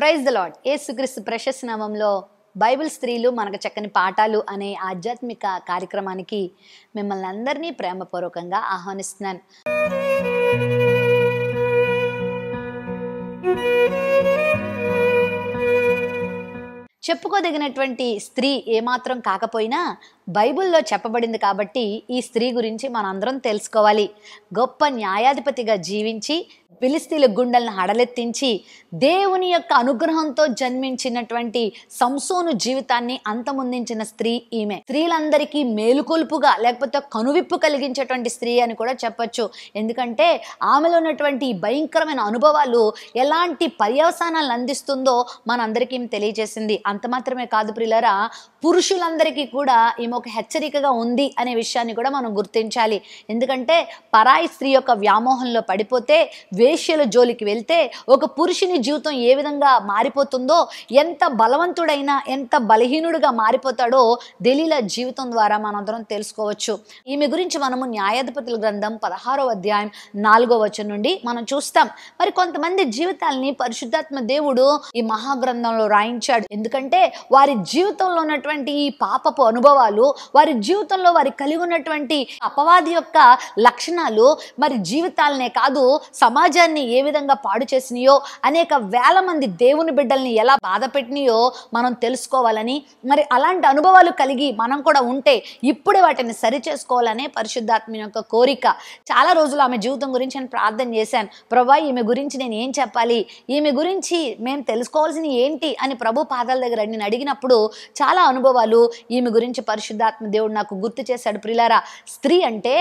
praise the Lord Yesukristu ప్రశస్ నామంలో Bible స్త్రీలు మనకు చక్కని పాఠాలు అనే ఆధ్యాత్మిక కార్యక్రమానికి మిమ్మల్ని అందరినీ ప్రేమపూర్వకంగా ఆహ్వానిస్తున్నాను చెప్పుకోదగినటువంటి స్త్రీ ఏమాత్రం కాకపోయినా బైబిల్లో చెప్పబడింది కాబట్టి ఈ స్త్రీ గురించి మనందరం తెలుసుకోవాలి గొప్ప న్యాయాధిపతిగా జీవించి పిలిస్తీల గుండెలను హడలెత్తించి దేవుని యొక్క అనుగ్రహంతో జన్మించినటువంటి సంసోను జీవితాన్ని అంతమొందించిన స్త్రీ ఈమె స్త్రీలందరికీ మేలుకొల్పుగా లేకపోతే కనువిప్పు కలిగించేటువంటి స్త్రీ అని కూడా చెప్పచ్చు ఎందుకంటే ఆమెలో ఉన్నటువంటి భయంకరమైన అనుభవాలు ఎలాంటి పర్యవసానాలను అందిస్తుందో మనందరికీ తెలియజేసింది అంత మాత్రమే కాదు ప్రిలరా పురుషులందరికీ కూడా ఈమె ఒక హెచ్చరికగా ఉంది అనే విషయాన్ని కూడా మనం గుర్తించాలి ఎందుకంటే పరాయి స్త్రీ యొక్క వ్యామోహంలో పడిపోతే వేష్యల జోలికి వెళ్తే ఒక పురుషుని జీవితం ఏ విధంగా మారిపోతుందో ఎంత బలవంతుడైనా ఎంత బలహీనుడిగా మారిపోతాడో దళిల జీవితం ద్వారా మనందరం తెలుసుకోవచ్చు ఈమె గురించి మనము న్యాయాధిపతుల గ్రంథం పదహారో అధ్యాయం నాలుగో వచనం నుండి మనం చూస్తాం మరి కొంతమంది జీవితాల్ని పరిశుద్ధాత్మ దేవుడు ఈ మహాగ్రంథంలో రాయించాడు ఎందుకంటే వారి జీవితంలో ఉన్నటువంటి ఈ పాపపు అనుభవాలు వారు వారి జీవితంలో వారి కలిగి ఉన్నటువంటి అపవాది యొక్క లక్షణాలు మరి జీవితాలనే కాదు సమాజాన్ని ఏ విధంగా పాడు చేసినాయో అనేక వేల మంది దేవుని బిడ్డల్ని ఎలా బాధ పెట్టినాయో మనం తెలుసుకోవాలని మరి అలాంటి అనుభవాలు కలిగి మనం కూడా ఉంటే ఇప్పుడే వాటిని సరి చేసుకోవాలనే పరిశుద్ధాత్మ యొక్క కోరిక చాలా రోజులు ఆమె జీవితం గురించి నేను ప్రార్థన చేశాను ప్రభా ఈమె గురించి నేను ఏం చెప్పాలి ఈమె గురించి మేము తెలుసుకోవాల్సిన ఏంటి అని ప్రభు పాదాల దగ్గర నేను అడిగినప్పుడు చాలా అనుభవాలు ఈమె గురించి పరిశుద్ధ పరిశుద్ధాత్మ దేవుడు నాకు గుర్తు చేశాడు ప్రిలారా స్త్రీ అంటే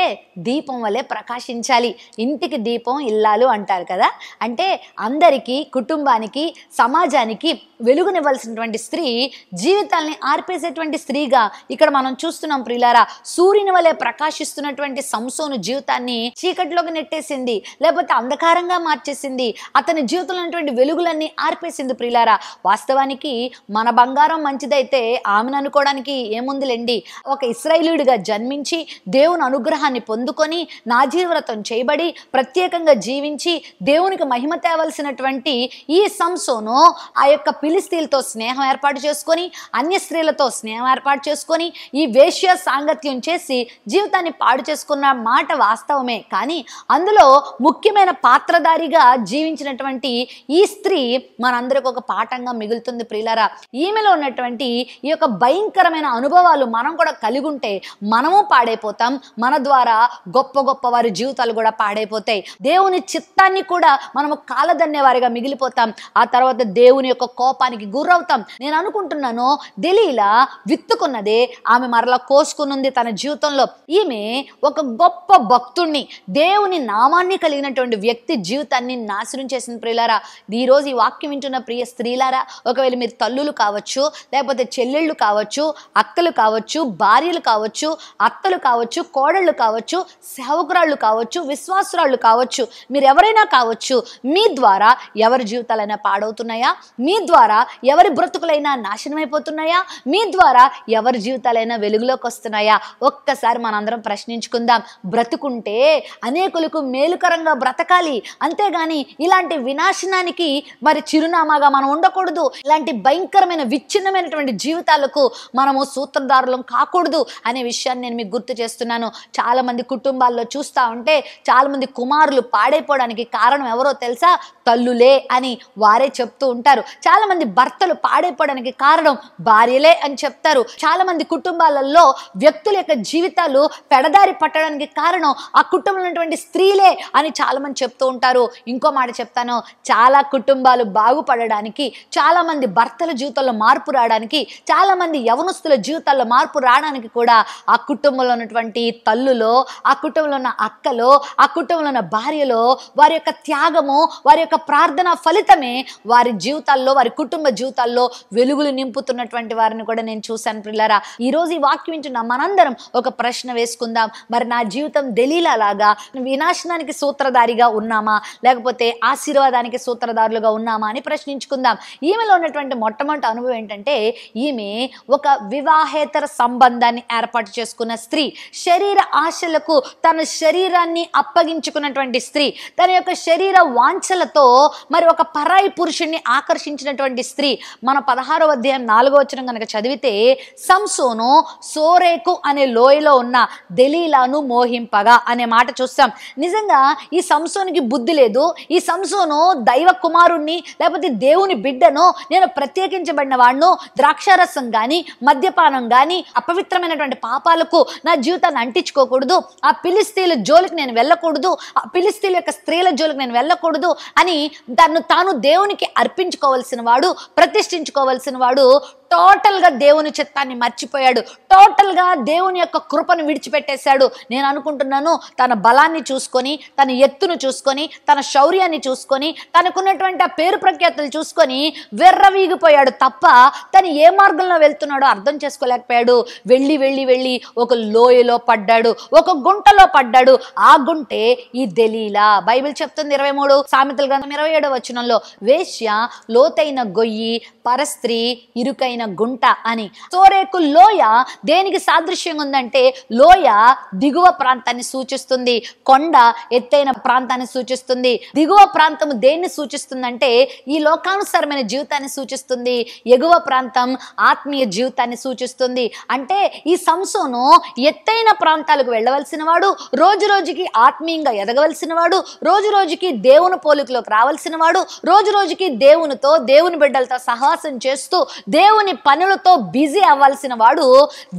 దీపం వల్లే ప్రకాశించాలి ఇంటికి దీపం ఇల్లాలు అంటారు కదా అంటే అందరికీ కుటుంబానికి సమాజానికి వెలుగునివ్వాల్సినటువంటి స్త్రీ జీవితాల్ని ఆర్పేసేటువంటి స్త్రీగా ఇక్కడ మనం చూస్తున్నాం ప్రిలారా సూర్యుని వలె ప్రకాశిస్తున్నటువంటి సంసోను జీవితాన్ని చీకటిలోకి నెట్టేసింది లేకపోతే అంధకారంగా మార్చేసింది అతని జీవితంలో ఉన్నటువంటి వెలుగులన్నీ ఆర్పేసింది ప్రిలారా వాస్తవానికి మన బంగారం మంచిదైతే ఆమెను అనుకోవడానికి ఏముందిలేండి ఒక ఇస్రాయిలీయుడిగా జన్మించి దేవుని అనుగ్రహాన్ని పొందుకొని నాజీవ్రతం చేయబడి ప్రత్యేకంగా జీవించి దేవునికి మహిమ తేవలసినటువంటి ఈ సంసోను ఆ యొక్క స్త్రీలతో స్నేహం ఏర్పాటు చేసుకొని అన్య స్త్రీలతో స్నేహం ఏర్పాటు చేసుకొని ఈ వేష్య సాంగత్యం చేసి జీవితాన్ని పాడు చేసుకున్న మాట వాస్తవమే కానీ అందులో ముఖ్యమైన పాత్రధారిగా జీవించినటువంటి ఈ స్త్రీ మనందరికి ఒక పాఠంగా మిగులుతుంది ప్రియులరా ఈమెలో ఉన్నటువంటి ఈ యొక్క భయంకరమైన అనుభవాలు మనం కూడా కలిగి ఉంటే మనము పాడైపోతాం మన ద్వారా గొప్ప గొప్ప వారి జీవితాలు కూడా పాడైపోతాయి దేవుని చిత్తాన్ని కూడా మనము కాలదన్నే వారిగా మిగిలిపోతాం ఆ తర్వాత దేవుని యొక్క కోప కోపానికి గురవుతాం నేను అనుకుంటున్నాను దిలీలా విత్తుకున్నదే ఆమె మరలా కోసుకునుంది తన జీవితంలో ఈమె ఒక గొప్ప భక్తుణ్ణి దేవుని నామాన్ని కలిగినటువంటి వ్యక్తి జీవితాన్ని నాశనం చేసిన ప్రియులారా ఈరోజు ఈ వాక్యం వింటున్న ప్రియ స్త్రీలారా ఒకవేళ మీరు తల్లులు కావచ్చు లేకపోతే చెల్లెళ్ళు కావచ్చు అక్కలు కావచ్చు భార్యలు కావచ్చు అత్తలు కావచ్చు కోడళ్ళు కావచ్చు సేవకురాళ్ళు కావచ్చు విశ్వాసురాళ్ళు కావచ్చు మీరు ఎవరైనా కావచ్చు మీ ద్వారా ఎవరి జీవితాలైనా పాడవుతున్నాయా మీ ద్వారా ద్వారా ఎవరి బ్రతుకులైనా నాశనమైపోతున్నాయా మీ ద్వారా ఎవరి జీవితాలైనా వెలుగులోకి వస్తున్నాయా ఒక్కసారి మనందరం ప్రశ్నించుకుందాం బ్రతుకుంటే అనేకులకు మేలుకరంగా బ్రతకాలి అంతేగాని ఇలాంటి వినాశనానికి మరి చిరునామాగా మనం ఉండకూడదు ఇలాంటి భయంకరమైన విచ్ఛిన్నమైనటువంటి జీవితాలకు మనము సూత్రధారులం కాకూడదు అనే విషయాన్ని నేను మీకు గుర్తు చేస్తున్నాను చాలామంది కుటుంబాల్లో చూస్తూ ఉంటే చాలామంది కుమారులు పాడైపోవడానికి కారణం ఎవరో తెలుసా తల్లులే అని వారే చెప్తూ ఉంటారు చాలామంది భర్తలు పాడైపోవడానికి కారణం భార్యలే అని చెప్తారు చాలామంది కుటుంబాలలో వ్యక్తుల యొక్క జీవితాలు పెడదారి పట్టడానికి కారణం ఆ కుటుంబంలో ఉన్నటువంటి స్త్రీలే అని చాలామంది చెప్తూ ఉంటారు ఇంకో మాట చెప్తాను చాలా కుటుంబాలు బాగుపడడానికి చాలామంది భర్తల జీవితంలో మార్పు రావడానికి చాలామంది యవనస్తుల జీవితాల్లో మార్పు రావడానికి కూడా ఆ కుటుంబంలో ఉన్నటువంటి తల్లులో ఆ కుటుంబంలో ఉన్న అక్కలో ఆ కుటుంబంలో ఉన్న భార్యలో వారి యొక్క త్యాగము వారి యొక్క ప్రార్థన ఫలితమే వారి జీవితాల్లో వారి కుటుంబ జీవితాల్లో వెలుగులు నింపుతున్నటువంటి వారిని కూడా నేను చూశాను పిల్లరా ఈరోజు ఈ వాక్యం వింటున్న మనందరం ఒక ప్రశ్న వేసుకుందాం మరి నా జీవితం దెలీలాగా వినాశనానికి సూత్రధారిగా ఉన్నామా లేకపోతే ఆశీర్వాదానికి సూత్రధారులుగా ఉన్నామా అని ప్రశ్నించుకుందాం ఈమెలో ఉన్నటువంటి మొట్టమొదటి అనుభవం ఏంటంటే ఈమె ఒక వివాహేతర సంబంధాన్ని ఏర్పాటు చేసుకున్న స్త్రీ శరీర ఆశలకు తన శరీరాన్ని అప్పగించుకున్నటువంటి స్త్రీ తన యొక్క శరీర వాంఛలతో మరి ఒక పరాయి పురుషుణ్ణి ఆకర్షించినటువంటి స్త్రీ మన పదహారో అధ్యాయం నాలుగో వచ్చిన కనుక చదివితే సంసోను సోరేకు అనే లోయలో ఉన్న దెలీలాను మోహింపగా అనే మాట చూస్తాం నిజంగా ఈ సంసోనికి బుద్ధి లేదు ఈ సంసోను దైవ కుమారుణ్ణి లేకపోతే దేవుని బిడ్డను నేను ప్రత్యేకించబడిన వాడును ద్రాక్షారసం కానీ మద్యపానం కానీ అపవిత్రమైనటువంటి పాపాలకు నా జీవితాన్ని అంటించుకోకూడదు ఆ పిలిస్తీల జోలికి నేను వెళ్ళకూడదు ఆ పిలిస్తీల యొక్క స్త్రీల జోలికి నేను వెళ్ళకూడదు అని కానీ తను తాను దేవునికి అర్పించుకోవలసిన వాడు ప్రతిష్ఠించుకోవలసిన వాడు టోటల్గా దేవుని చిత్తాన్ని మర్చిపోయాడు టోటల్గా దేవుని యొక్క కృపను విడిచిపెట్టేశాడు నేను అనుకుంటున్నాను తన బలాన్ని చూసుకొని తన ఎత్తును చూసుకొని తన శౌర్యాన్ని చూసుకొని తనకున్నటువంటి ఆ పేరు ప్రఖ్యాతులు చూసుకొని వెర్రవీగిపోయాడు తప్ప తను ఏ మార్గంలో వెళ్తున్నాడో అర్థం చేసుకోలేకపోయాడు వెళ్ళి వెళ్ళి వెళ్ళి ఒక లోయలో పడ్డాడు ఒక గుంటలో పడ్డాడు ఆ గుంటే ఈ దెలీలా బైబిల్ చెప్తుంది ఇరవై మూడు సామెతల గ్రంథం ఇరవై ఏడవ వచనంలో వేశ్య లోతైన గొయ్యి పరస్త్రీ ఇరుకైన లోతైన గుంట అని సోరేకు లోయ దేనికి సాదృశ్యంగా ఉందంటే లోయ దిగువ ప్రాంతాన్ని సూచిస్తుంది కొండ ఎత్తైన ప్రాంతాన్ని సూచిస్తుంది దిగువ ప్రాంతం దేన్ని సూచిస్తుందంటే ఈ లోకానుసరమైన జీవితాన్ని సూచిస్తుంది ఎగువ ప్రాంతం ఆత్మీయ జీవితాన్ని సూచిస్తుంది అంటే ఈ సంసోను ఎత్తైన ప్రాంతాలకు వెళ్ళవలసిన వాడు రోజు రోజుకి ఆత్మీయంగా ఎదగవలసిన వాడు రోజు రోజుకి దేవుని పోలికలోకి రావలసిన వాడు రోజు రోజుకి దేవునితో దేవుని బిడ్డలతో సహవాసం చేస్తూ దేవుని దేవుని పనులతో బిజీ అవ్వాల్సిన వాడు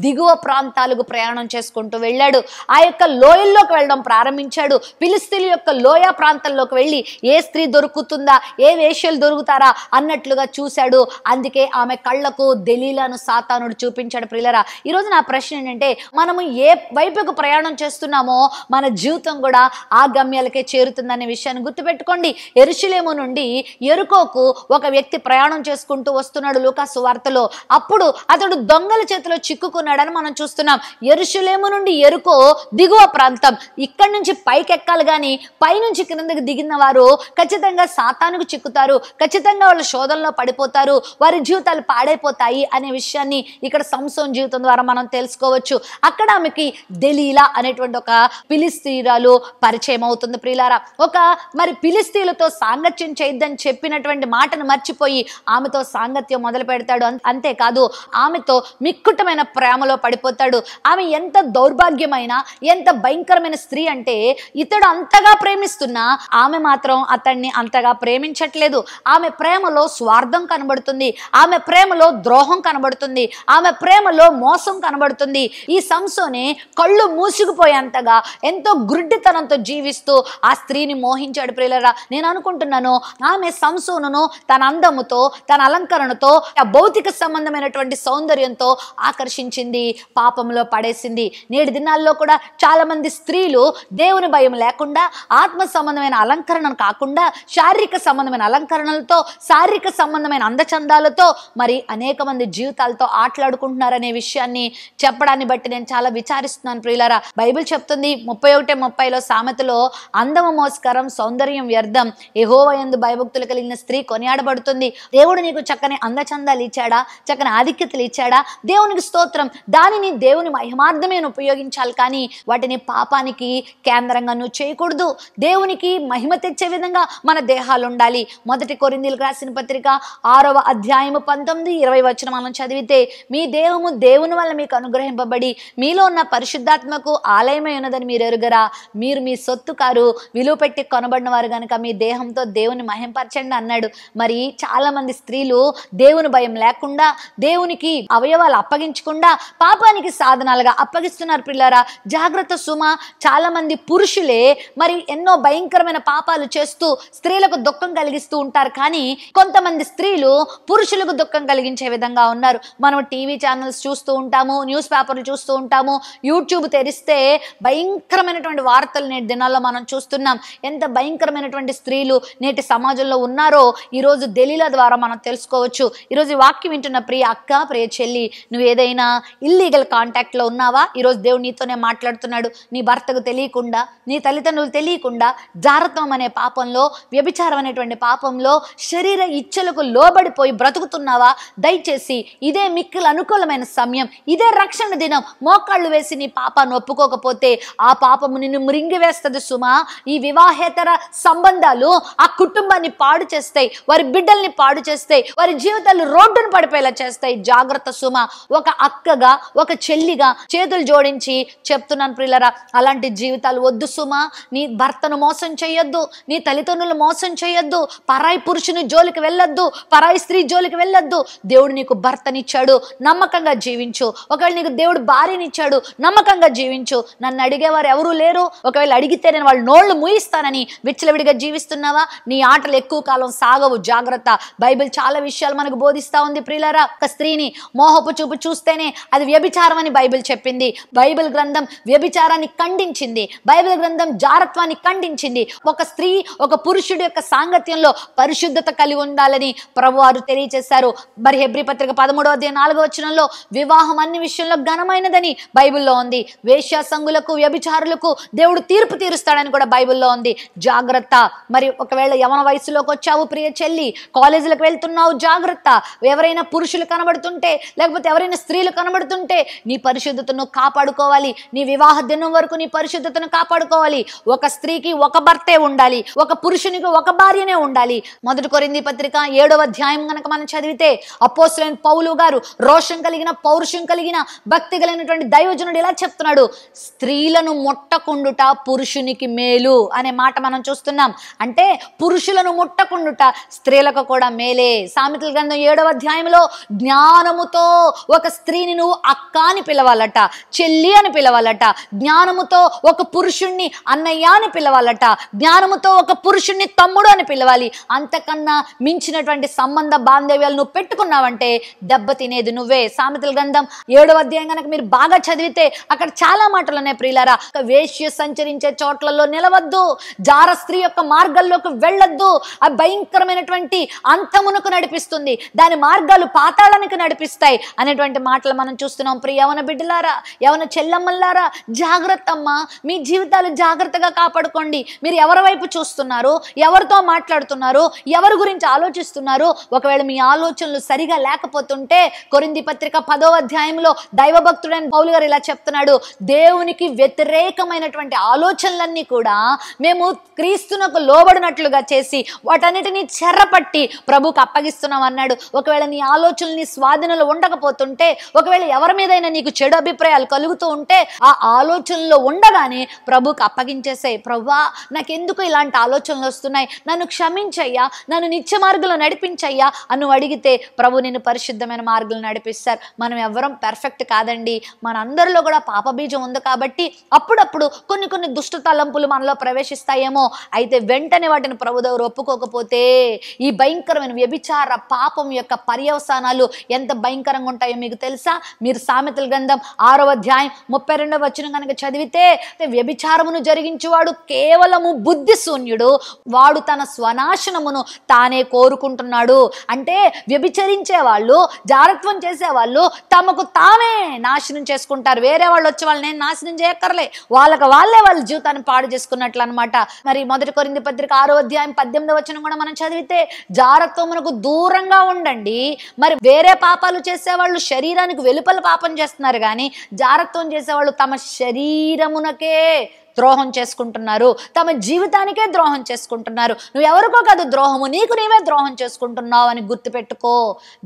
దిగువ ప్రాంతాలకు ప్రయాణం చేసుకుంటూ వెళ్ళాడు ఆ యొక్క లోయల్లోకి వెళ్ళడం ప్రారంభించాడు పిలిస్తీన్ యొక్క లోయ ప్రాంతంలోకి వెళ్ళి ఏ స్త్రీ దొరుకుతుందా ఏ వేషలు దొరుకుతారా అన్నట్లుగా చూశాడు అందుకే ఆమె కళ్ళకు దలీలను సాతానుడు చూపించాడు ప్రిలరా ఈరోజు నా ప్రశ్న ఏంటంటే మనము ఏ వైపుకు ప్రయాణం చేస్తున్నామో మన జీవితం కూడా ఆ గమ్యాలకే చేరుతుందనే విషయాన్ని గుర్తుపెట్టుకోండి ఎరుశులేము నుండి ఎరుకోకు ఒక వ్యక్తి ప్రయాణం చేసుకుంటూ వస్తున్నాడు లూకాసు వార్తలో సమయంలో అప్పుడు అతడు దొంగల చేతిలో చిక్కుకున్నాడని మనం చూస్తున్నాం ఎరుషులేము నుండి ఎరుకో దిగువ ప్రాంతం ఇక్కడి నుంచి పైకి ఎక్కాలి కానీ పైనుంచి క్రిందకు దిగిన వారు ఖచ్చితంగా సాతానుకు చిక్కుతారు ఖచ్చితంగా వాళ్ళ శోధనలో పడిపోతారు వారి జీవితాలు పాడైపోతాయి అనే విషయాన్ని ఇక్కడ సంసోన్ జీవితం ద్వారా మనం తెలుసుకోవచ్చు అక్కడ ఆమెకి దెలీలా అనేటువంటి ఒక పిలిస్తీరాలు పరిచయం అవుతుంది ప్రియులారా ఒక మరి పిలిస్తీలతో సాంగత్యం చేయొద్దని చెప్పినటువంటి మాటను మర్చిపోయి ఆమెతో సాంగత్యం మొదలు పెడతాడు అంతేకాదు ఆమెతో మిక్కుటమైన ప్రేమలో పడిపోతాడు ఆమె ఎంత దౌర్భాగ్యమైన ఎంత భయంకరమైన స్త్రీ అంటే ఇతడు అంతగా ప్రేమిస్తున్నా ఆమె మాత్రం అతన్ని అంతగా ప్రేమించట్లేదు ఆమె ప్రేమలో స్వార్థం కనబడుతుంది ఆమె ప్రేమలో ద్రోహం కనబడుతుంది ఆమె ప్రేమలో మోసం కనబడుతుంది ఈ సంసోని కళ్ళు మూసుకుపోయేంతగా ఎంతో గుడ్డితనంతో జీవిస్తూ ఆ స్త్రీని మోహించాడు ప్రియులరా నేను అనుకుంటున్నాను ఆమె సంసోనును తన అందముతో తన అలంకరణతో ఆ భౌతిక సంబంధమైనటువంటి సౌందర్యంతో ఆకర్షించింది పాపంలో పడేసింది నేటి దినాల్లో కూడా చాలామంది స్త్రీలు దేవుని భయం లేకుండా ఆత్మ సంబంధమైన అలంకరణ కాకుండా శారీరక సంబంధమైన అలంకరణలతో శారీరక సంబంధమైన అందచందాలతో మరి అనేక మంది జీవితాలతో ఆటలాడుకుంటున్నారనే విషయాన్ని చెప్పడాన్ని బట్టి నేను చాలా విచారిస్తున్నాను ప్రియులారా బైబిల్ చెప్తుంది ముప్పై ఒకటి ముప్పైలో సామెతలో అందము మోస్కరం సౌందర్యం వ్యర్థం ఎహోవయందు భయభక్తులు కలిగిన స్త్రీ కొనియాడబడుతుంది దేవుడు నీకు చక్కని అందచందాలు ఇచ్చాడా చక్కని ఆధిక్యతలు ఇచ్చాడా దేవునికి స్తోత్రం దానిని దేవుని మహిమార్థమే ఉపయోగించాలి కానీ వాటిని పాపానికి కేంద్రంగా నువ్వు చేయకూడదు దేవునికి మహిమ తెచ్చే విధంగా మన దేహాలు ఉండాలి మొదటి కొరిందీలు రాసిన పత్రిక ఆరవ అధ్యాయము పంతొమ్మిది ఇరవై వచ్చిన మనం చదివితే మీ దేహము దేవుని వల్ల మీకు అనుగ్రహింపబడి మీలో ఉన్న పరిశుద్ధాత్మకు ఆలయమై ఉన్నదని మీరు ఎరుగరా మీరు మీ సొత్తు కారు విలువ పెట్టి కొనబడిన వారు కనుక మీ దేహంతో దేవుని మహింపరచండి అన్నాడు మరి చాలామంది స్త్రీలు దేవుని భయం లేకుండా అప్పగించకుండా దేవునికి అవయవాలు అప్పగించకుండా పాపానికి సాధనాలుగా అప్పగిస్తున్నారు పిల్లరా జాగ్రత్త సుమ చాలా మంది పురుషులే మరి ఎన్నో భయంకరమైన పాపాలు చేస్తూ స్త్రీలకు దుఃఖం కలిగిస్తూ ఉంటారు కానీ కొంతమంది స్త్రీలు పురుషులకు దుఃఖం కలిగించే విధంగా ఉన్నారు మనం టీవీ ఛానల్స్ చూస్తూ ఉంటాము న్యూస్ పేపర్లు చూస్తూ ఉంటాము యూట్యూబ్ తెరిస్తే భయంకరమైనటువంటి వార్తలు నేటి దినాల్లో మనం చూస్తున్నాం ఎంత భయంకరమైనటువంటి స్త్రీలు నేటి సమాజంలో ఉన్నారో ఈరోజు దెలీల ద్వారా మనం తెలుసుకోవచ్చు ఈరోజు వాక్యం వింటున్న ప్రియ అక్క ప్రియ చెల్లి నువ్వు ఏదైనా ఇల్లీగల్ కాంటాక్ట్లో ఉన్నావా ఈరోజు దేవుడు నీతోనే మాట్లాడుతున్నాడు నీ భర్తకు తెలియకుండా నీ తల్లిదండ్రులు తెలియకుండా జారత్వం అనే పాపంలో వ్యభిచారం అనేటువంటి పాపంలో శరీర ఇచ్చలకు లోబడిపోయి బ్రతుకుతున్నావా దయచేసి ఇదే మిక్కిల అనుకూలమైన సమయం ఇదే రక్షణ దినం మోకాళ్ళు వేసి నీ పాపాన్ని ఒప్పుకోకపోతే ఆ పాపము నిన్ను మృంగివేస్తుంది సుమా ఈ వివాహేతర సంబంధాలు ఆ కుటుంబాన్ని పాడు చేస్తాయి వారి బిడ్డల్ని పాడు చేస్తాయి వారి జీవితాలు రోడ్డును పడి పడిపోయేలా చేస్తాయి జాగ్రత్త సుమ ఒక అక్కగా ఒక చెల్లిగా చేతులు జోడించి చెప్తున్నాను ప్రిల్లరా అలాంటి జీవితాలు వద్దు సుమ నీ భర్తను మోసం చేయొద్దు నీ తల్లిదండ్రులు మోసం చేయొద్దు పరాయి పురుషుని జోలికి వెళ్ళొద్దు పరాయి స్త్రీ జోలికి వెళ్ళొద్దు దేవుడు నీకు భర్తనిచ్చాడు నమ్మకంగా జీవించు ఒకవేళ నీకు దేవుడు భార్యనిచ్చాడు నమ్మకంగా జీవించు నన్ను అడిగేవారు ఎవరూ లేరు ఒకవేళ అడిగితే నేను వాళ్ళు నోళ్లు ముయిస్తానని విచ్చలవిడిగా జీవిస్తున్నావా నీ ఆటలు ఎక్కువ కాలం సాగవు జాగ్రత్త బైబిల్ చాలా విషయాలు మనకు బోధిస్తూ ఉంది ప్రియ ప్రియులరా ఒక స్త్రీని మోహపు చూపు చూస్తేనే అది వ్యభిచారం అని బైబిల్ చెప్పింది బైబిల్ గ్రంథం వ్యభిచారాన్ని ఖండించింది బైబిల్ గ్రంథం జారత్వాన్ని ఖండించింది ఒక స్త్రీ ఒక పురుషుడి యొక్క సాంగత్యంలో పరిశుద్ధత కలిగి ఉండాలని ప్రభువారు తెలియచేశారు మరి హెబ్రి పత్రిక పదమూడవ దే నాలుగవ వచనంలో వివాహం అన్ని విషయంలో ఘనమైనదని బైబిల్లో ఉంది వేశ్యాసంగులకు వ్యభిచారులకు దేవుడు తీర్పు తీరుస్తాడని కూడా బైబిల్లో ఉంది జాగ్రత్త మరి ఒకవేళ యవన వయసులోకి వచ్చావు ప్రియ చెల్లి కాలేజీలకు వెళ్తున్నావు జాగ్రత్త ఎవరైనా పురుషులు కనబడుతుంటే లేకపోతే ఎవరైనా స్త్రీలు కనబడుతుంటే నీ పరిశుద్ధతను కాపాడుకోవాలి నీ వివాహ దినం వరకు నీ పరిశుద్ధతను కాపాడుకోవాలి ఒక స్త్రీకి ఒక భర్తే ఉండాలి ఒక పురుషునికి ఒక భార్యనే ఉండాలి మొదటి కొరింది పత్రిక ఏడవ అధ్యాయం కనుక మనం చదివితే అపోసులైన పౌలు గారు రోషం కలిగిన పౌరుషం కలిగిన భక్తి కలిగినటువంటి దైవజనుడు ఇలా చెప్తున్నాడు స్త్రీలను ముట్టకుండుట పురుషునికి మేలు అనే మాట మనం చూస్తున్నాం అంటే పురుషులను ముట్టకుండుట స్త్రీలకు కూడా మేలే సామెతల గ్రంథం ఏడవ అధ్యాయంలో సమయంలో జ్ఞానముతో ఒక స్త్రీని నువ్వు అక్క అని పిలవాలట చెల్లి అని పిలవాలట జ్ఞానముతో ఒక పురుషుణ్ణి అన్నయ్య అని పిలవాలట జ్ఞానముతో ఒక పురుషుణ్ణి తమ్ముడు అని పిలవాలి అంతకన్నా మించినటువంటి సంబంధ బాంధవ్యాలు నువ్వు పెట్టుకున్నావంటే దెబ్బ తినేది నువ్వే సామెతల గ్రంథం ఏడవ అధ్యాయం కనుక మీరు బాగా చదివితే అక్కడ చాలా మాటలు ఉన్నాయి ప్రియులారా వేష్య సంచరించే చోట్లలో నిలవద్దు జార స్త్రీ యొక్క మార్గంలోకి వెళ్ళొద్దు ఆ భయంకరమైనటువంటి అంతమునకు నడిపిస్తుంది దాని మార్గాలు పాతాళానికి నడిపిస్తాయి అనేటువంటి మాటలు మనం చూస్తున్నాం ప్రియ యవన బిడ్డలారా యవన చెల్లమ్మల్లారా జాగ్రత్త అమ్మా మీ జీవితాలు జాగ్రత్తగా కాపాడుకోండి మీరు ఎవరి వైపు చూస్తున్నారు ఎవరితో మాట్లాడుతున్నారు ఎవరి గురించి ఆలోచిస్తున్నారు ఒకవేళ మీ ఆలోచనలు సరిగా లేకపోతుంటే కొరింది పత్రిక పదో అధ్యాయంలో దైవభక్తుడైన పౌలు గారు ఇలా చెప్తున్నాడు దేవునికి వ్యతిరేకమైనటువంటి ఆలోచనలన్నీ కూడా మేము క్రీస్తునకు లోబడినట్లుగా చేసి వాటన్నిటినీ చెర్రపట్టి ప్రభుకు అప్పగిస్తున్నాం అన్నాడు ఒకవేళ నీ ఆలోచనలు నీ స్వాధీనంలో ఉండకపోతుంటే ఒకవేళ ఎవరి మీదైనా నీకు చెడు అభిప్రాయాలు కలుగుతూ ఉంటే ఆ ఆలోచనలో ఉండగానే ప్రభుకి అప్పగించేసాయి ప్రభా నాకెందుకు ఇలాంటి ఆలోచనలు వస్తున్నాయి నన్ను క్షమించయ్యా నన్ను నిత్య మార్గంలో నడిపించయ్యా అను అడిగితే ప్రభు నేను పరిశుద్ధమైన మార్గంలో నడిపిస్తారు మనం ఎవరం పెర్ఫెక్ట్ కాదండి మన అందరిలో కూడా పాపబీజం ఉంది కాబట్టి అప్పుడప్పుడు కొన్ని కొన్ని దుష్ట తలంపులు మనలో ప్రవేశిస్తాయేమో అయితే వెంటనే వాటిని ప్రభు దగ్గర ఒప్పుకోకపోతే ఈ భయంకరమైన వ్యభిచార పాపం యొక్క పర్యవ స్థానాలు ఎంత భయంకరంగా ఉంటాయో మీకు తెలుసా మీరు సామెతల గ్రంథం ఆరో అధ్యాయం ముప్పై రెండవ వచనం కనుక చదివితే వ్యభిచారమును జరిగించేవాడు కేవలము బుద్ధి శూన్యుడు వాడు తన స్వనాశనమును తానే కోరుకుంటున్నాడు అంటే వ్యభిచరించే వాళ్ళు జారత్వం చేసేవాళ్ళు తమకు తామే నాశనం చేసుకుంటారు వేరే వాళ్ళు వచ్చే వాళ్ళని నాశనం చేయక్కర్లే వాళ్ళకి వాళ్ళే వాళ్ళ జీవితాన్ని పాడు చేసుకున్నట్లు అనమాట మరి మొదటి కొరింది పత్రిక ఆరో అధ్యాయం పద్దెనిమిది వచ్చిన కూడా మనం చదివితే జారత్వమునకు దూరంగా ఉండండి మరి వేరే పాపాలు చేసేవాళ్ళు శరీరానికి వెలుపల పాపం చేస్తున్నారు కానీ జారత్వం చేసేవాళ్ళు తమ శరీరమునకే ద్రోహం చేసుకుంటున్నారు తమ జీవితానికే ద్రోహం చేసుకుంటున్నారు నువ్వు ఎవరికో కాదు ద్రోహము నీకు నీవే ద్రోహం చేసుకుంటున్నావు అని గుర్తుపెట్టుకో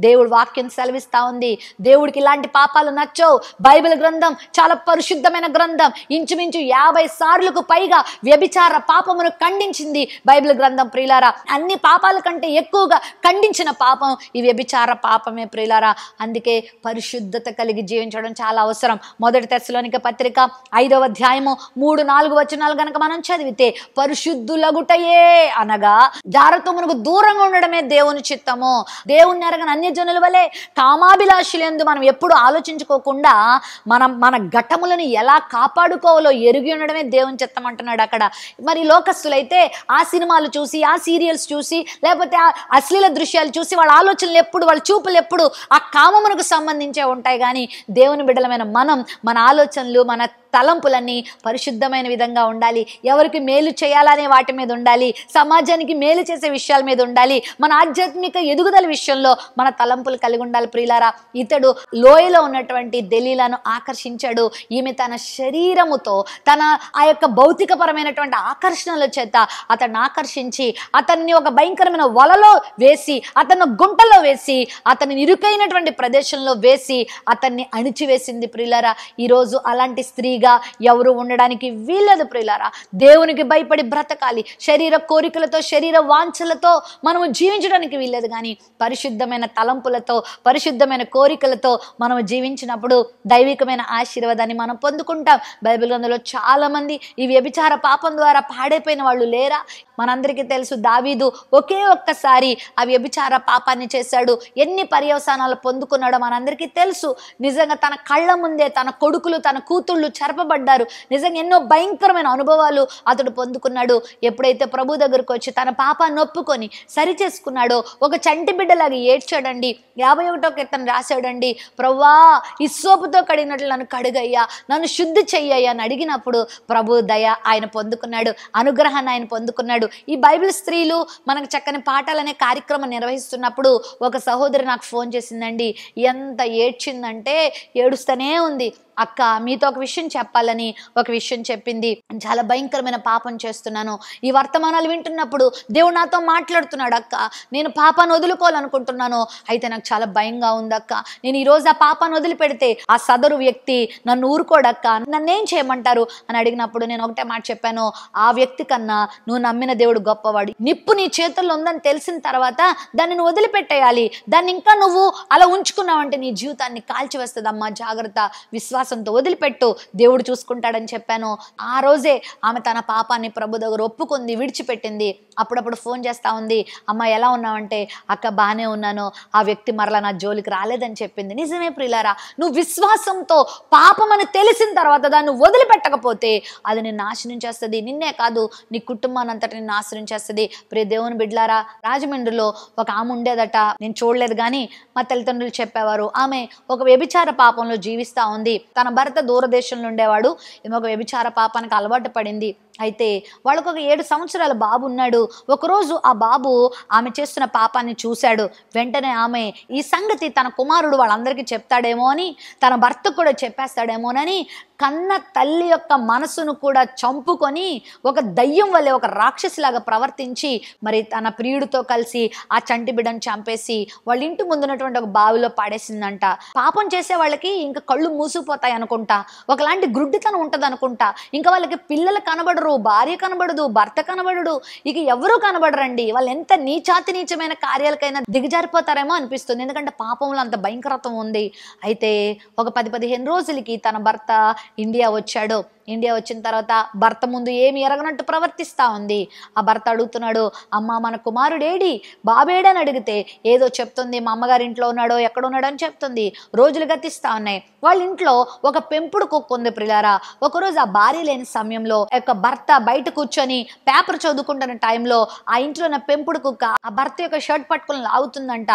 దేవుడు వాక్యం సెలవిస్తా ఉంది దేవుడికి ఇలాంటి పాపాలు నచ్చవు బైబిల్ గ్రంథం చాలా పరిశుద్ధమైన గ్రంథం ఇంచుమించు యాభై సార్లకు పైగా వ్యభిచార పాపమును ఖండించింది బైబిల్ గ్రంథం ప్రియులారా అన్ని పాపాల కంటే ఎక్కువగా ఖండించిన పాపం ఈ వ్యభిచార పాపమే ప్రియులారా అందుకే పరిశుద్ధత కలిగి జీవించడం చాలా అవసరం మొదటి తెశలోనిక పత్రిక ఐదవ అధ్యాయము మూడు నాలుగు వచనాలు గనక మనం చదివితే పరిశుద్ధులగుటయే అనగా జారత్వమునకు దూరంగా ఉండడమే దేవుని చిత్తము దేవుణ్ణి అన్య అన్యజనుల వలె కామాభిలాషులందు మనం ఎప్పుడు ఆలోచించుకోకుండా మనం మన ఘటములను ఎలా కాపాడుకోవాలో ఎరిగి ఉండడమే దేవుని చిత్తం అంటున్నాడు అక్కడ మరి లోకస్తులైతే ఆ సినిమాలు చూసి ఆ సీరియల్స్ చూసి లేకపోతే ఆ అశ్లీల దృశ్యాలు చూసి వాళ్ళ ఆలోచనలు ఎప్పుడు వాళ్ళ చూపులు ఎప్పుడు ఆ కామమునకు సంబంధించే ఉంటాయి కానీ దేవుని బిడ్డలమైన మనం మన ఆలోచనలు మన తలంపులన్నీ పరిశుద్ధమైన విధంగా ఉండాలి ఎవరికి మేలు చేయాలనే వాటి మీద ఉండాలి సమాజానికి మేలు చేసే విషయాల మీద ఉండాలి మన ఆధ్యాత్మిక ఎదుగుదల విషయంలో మన తలంపులు కలిగి ఉండాలి ప్రియులారా ఇతడు లోయలో ఉన్నటువంటి దెలీలను ఆకర్షించాడు ఈమె తన శరీరముతో తన ఆ యొక్క భౌతికపరమైనటువంటి ఆకర్షణల చేత అతన్ని ఆకర్షించి అతన్ని ఒక భయంకరమైన వలలో వేసి అతను గుంటలో వేసి అతని ఇరుకైనటువంటి ప్రదేశంలో వేసి అతన్ని అణిచివేసింది ప్రియులారా ఈరోజు అలాంటి స్త్రీ వారిగా ఎవరు ఉండడానికి వీల్లేదు ప్రియులారా దేవునికి భయపడి బ్రతకాలి శరీర కోరికలతో శరీర వాంఛలతో మనము జీవించడానికి వీల్లేదు కానీ పరిశుద్ధమైన తలంపులతో పరిశుద్ధమైన కోరికలతో మనం జీవించినప్పుడు దైవికమైన ఆశీర్వాదాన్ని మనం పొందుకుంటాం బైబిల్ గ్రంథంలో చాలామంది ఈ వ్యభిచార పాపం ద్వారా పాడైపోయిన వాళ్ళు లేరా మనందరికీ తెలుసు దావీదు ఒకే ఒక్కసారి ఆ వ్యభిచార పాపాన్ని చేశాడు ఎన్ని పర్యవసానాలు పొందుకున్నాడో మనందరికీ తెలుసు నిజంగా తన కళ్ళ ముందే తన కొడుకులు తన కూతుళ్ళు చర్మ చెరపబడ్డారు నిజంగా ఎన్నో భయంకరమైన అనుభవాలు అతడు పొందుకున్నాడు ఎప్పుడైతే ప్రభు దగ్గరకు వచ్చి తన పాప నొప్పుకొని సరి చేసుకున్నాడో ఒక చంటి బిడ్డలాగా ఏడ్చాడండి యాభై ఒకటో కీర్తన రాశాడండి ప్రవ్వా సోపుతో కడిగినట్లు నన్ను కడుగయ్యా నన్ను శుద్ధి చెయ్యయ్యా అని అడిగినప్పుడు ప్రభు దయ ఆయన పొందుకున్నాడు అనుగ్రహాన్ని ఆయన పొందుకున్నాడు ఈ బైబిల్ స్త్రీలు మనకు చక్కని పాఠాలనే కార్యక్రమం నిర్వహిస్తున్నప్పుడు ఒక సహోదరి నాకు ఫోన్ చేసిందండి ఎంత ఏడ్చిందంటే ఏడుస్తూనే ఉంది అక్క మీతో ఒక విషయం చెప్పాలని ఒక విషయం చెప్పింది చాలా భయంకరమైన పాపం చేస్తున్నాను ఈ వర్తమానాలు వింటున్నప్పుడు దేవుడు నాతో మాట్లాడుతున్నాడు అక్క నేను పాపాను వదులుకోవాలనుకుంటున్నాను అయితే నాకు చాలా భయంగా ఉంది అక్క నేను ఈరోజు ఆ పాపాను వదిలిపెడితే ఆ సదరు వ్యక్తి నన్ను ఊరుకోడక్క నన్నేం చేయమంటారు అని అడిగినప్పుడు నేను ఒకటే మాట చెప్పాను ఆ వ్యక్తి కన్నా నువ్వు నమ్మిన దేవుడు గొప్పవాడు నిప్పు నీ చేతుల్లో ఉందని తెలిసిన తర్వాత దాన్ని నువ్వు వదిలిపెట్టేయాలి దాన్ని ఇంకా నువ్వు అలా ఉంచుకున్నావంటే నీ జీవితాన్ని కాల్చివేస్తుందమ్మా జాగ్రత్త విశ్వాస విశ్వాసంతో వదిలిపెట్టు దేవుడు చూసుకుంటాడని చెప్పాను ఆ రోజే ఆమె తన పాపాన్ని ప్రభు దగ్గర ఒప్పుకుంది విడిచిపెట్టింది అప్పుడప్పుడు ఫోన్ చేస్తూ ఉంది అమ్మ ఎలా ఉన్నావంటే అక్క బాగానే ఉన్నాను ఆ వ్యక్తి మరలా నా జోలికి రాలేదని చెప్పింది నిజమే ప్రిలారా నువ్వు విశ్వాసంతో పాపం అని తెలిసిన తర్వాత దాన్ని వదిలిపెట్టకపోతే అది నేను నాశనం చేస్తుంది నిన్నే కాదు నీ కుటుంబాన్ని అంతటిని నాశనం చేస్తుంది ప్రియ దేవుని బిడ్లారా రాజమండ్రిలో ఒక ఆమె ఉండేదట నేను చూడలేదు కానీ మా తల్లిదండ్రులు చెప్పేవారు ఆమె ఒక వ్యభిచార పాపంలో జీవిస్తూ ఉంది తన భర్త దూరదేశంలో ఉండేవాడు ఇది ఒక వ్యభిచార పాపానికి అలవాటు పడింది అయితే వాళ్ళకు ఒక ఏడు సంవత్సరాల బాబు ఉన్నాడు ఒకరోజు ఆ బాబు ఆమె చేస్తున్న పాపాన్ని చూశాడు వెంటనే ఆమె ఈ సంగతి తన కుమారుడు వాళ్ళందరికీ చెప్తాడేమో అని తన భర్త కూడా చెప్పేస్తాడేమోనని కన్న తల్లి యొక్క మనసును కూడా చంపుకొని ఒక దయ్యం వల్లే ఒక రాక్షసిలాగా ప్రవర్తించి మరి తన ప్రియుడితో కలిసి ఆ చంటి బిడ్డను చంపేసి వాళ్ళ ఇంటి ముందు ఉన్నటువంటి ఒక బావిలో పాడేసిందంట పాపం చేసే వాళ్ళకి ఇంకా కళ్ళు మూసిపోతాయి అనుకుంటా ఒకలాంటి గ్రుడ్డితనం ఉంటుంది అనుకుంటా ఇంకా వాళ్ళకి పిల్లలు కనబడరు కనబడరు భార్య కనబడదు భర్త కనబడడు ఇక ఎవరు కనబడరండి వాళ్ళు ఎంత నీచాతి నీచమైన కార్యాలకైనా దిగజారిపోతారేమో అనిపిస్తుంది ఎందుకంటే పాపంలో అంత భయంకరత్వం ఉంది అయితే ఒక పది పదిహేను రోజులకి తన భర్త ఇండియా వచ్చాడు ఇండియా వచ్చిన తర్వాత భర్త ముందు ఏమి ఎరగనట్టు ప్రవర్తిస్తూ ఉంది ఆ భర్త అడుగుతున్నాడు అమ్మ మన కుమారుడేడి బాబేడని అడిగితే ఏదో చెప్తుంది మా అమ్మగారి ఇంట్లో ఉన్నాడో ఎక్కడ ఉన్నాడో అని చెప్తుంది రోజులు గతిస్తూ ఉన్నాయి వాళ్ళ ఇంట్లో ఒక పెంపుడు కుక్క ఉంది ప్రిలారా ఒకరోజు ఆ భార్య లేని సమయంలో యొక్క భర్త బయట కూర్చొని పేపర్ చదువుకుంటున్న టైంలో ఆ ఇంట్లో ఉన్న పెంపుడు కుక్క ఆ భర్త యొక్క షర్ట్ పట్టుకుని లాగుతుందంట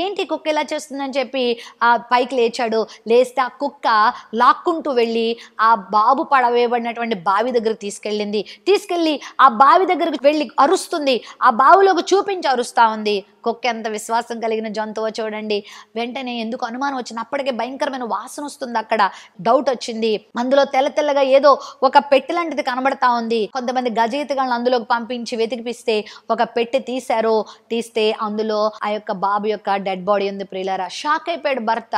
ఏంటి కుక్క ఇలా చేస్తుందని చెప్పి ఆ పైకి లేచాడు లేస్తే ఆ కుక్క లాక్కుంటూ వెళ్ళి ఆ బాబు పడవ వేయబడినటువంటి బావి దగ్గర తీసుకెళ్ళింది తీసుకెళ్ళి ఆ బావి దగ్గరకు వెళ్ళి అరుస్తుంది ఆ బావిలోకి చూపించి అరుస్తూ ఉంది కుక్క ఎంత విశ్వాసం కలిగిన జంతువు చూడండి వెంటనే ఎందుకు అనుమానం వచ్చింది అప్పటికే భయంకరమైన వాసన వస్తుంది అక్కడ డౌట్ వచ్చింది అందులో తెల్ల తెల్లగా ఏదో ఒక పెట్టి లాంటిది కనబడతా ఉంది కొంతమంది గజయితగాళ్ళని అందులోకి పంపించి వెతికిపిస్తే ఒక పెట్టి తీశారు తీస్తే అందులో ఆ యొక్క బాబు యొక్క డెడ్ బాడీ ఉంది ప్రియులారా షాక్ అయిపోయాడు భర్త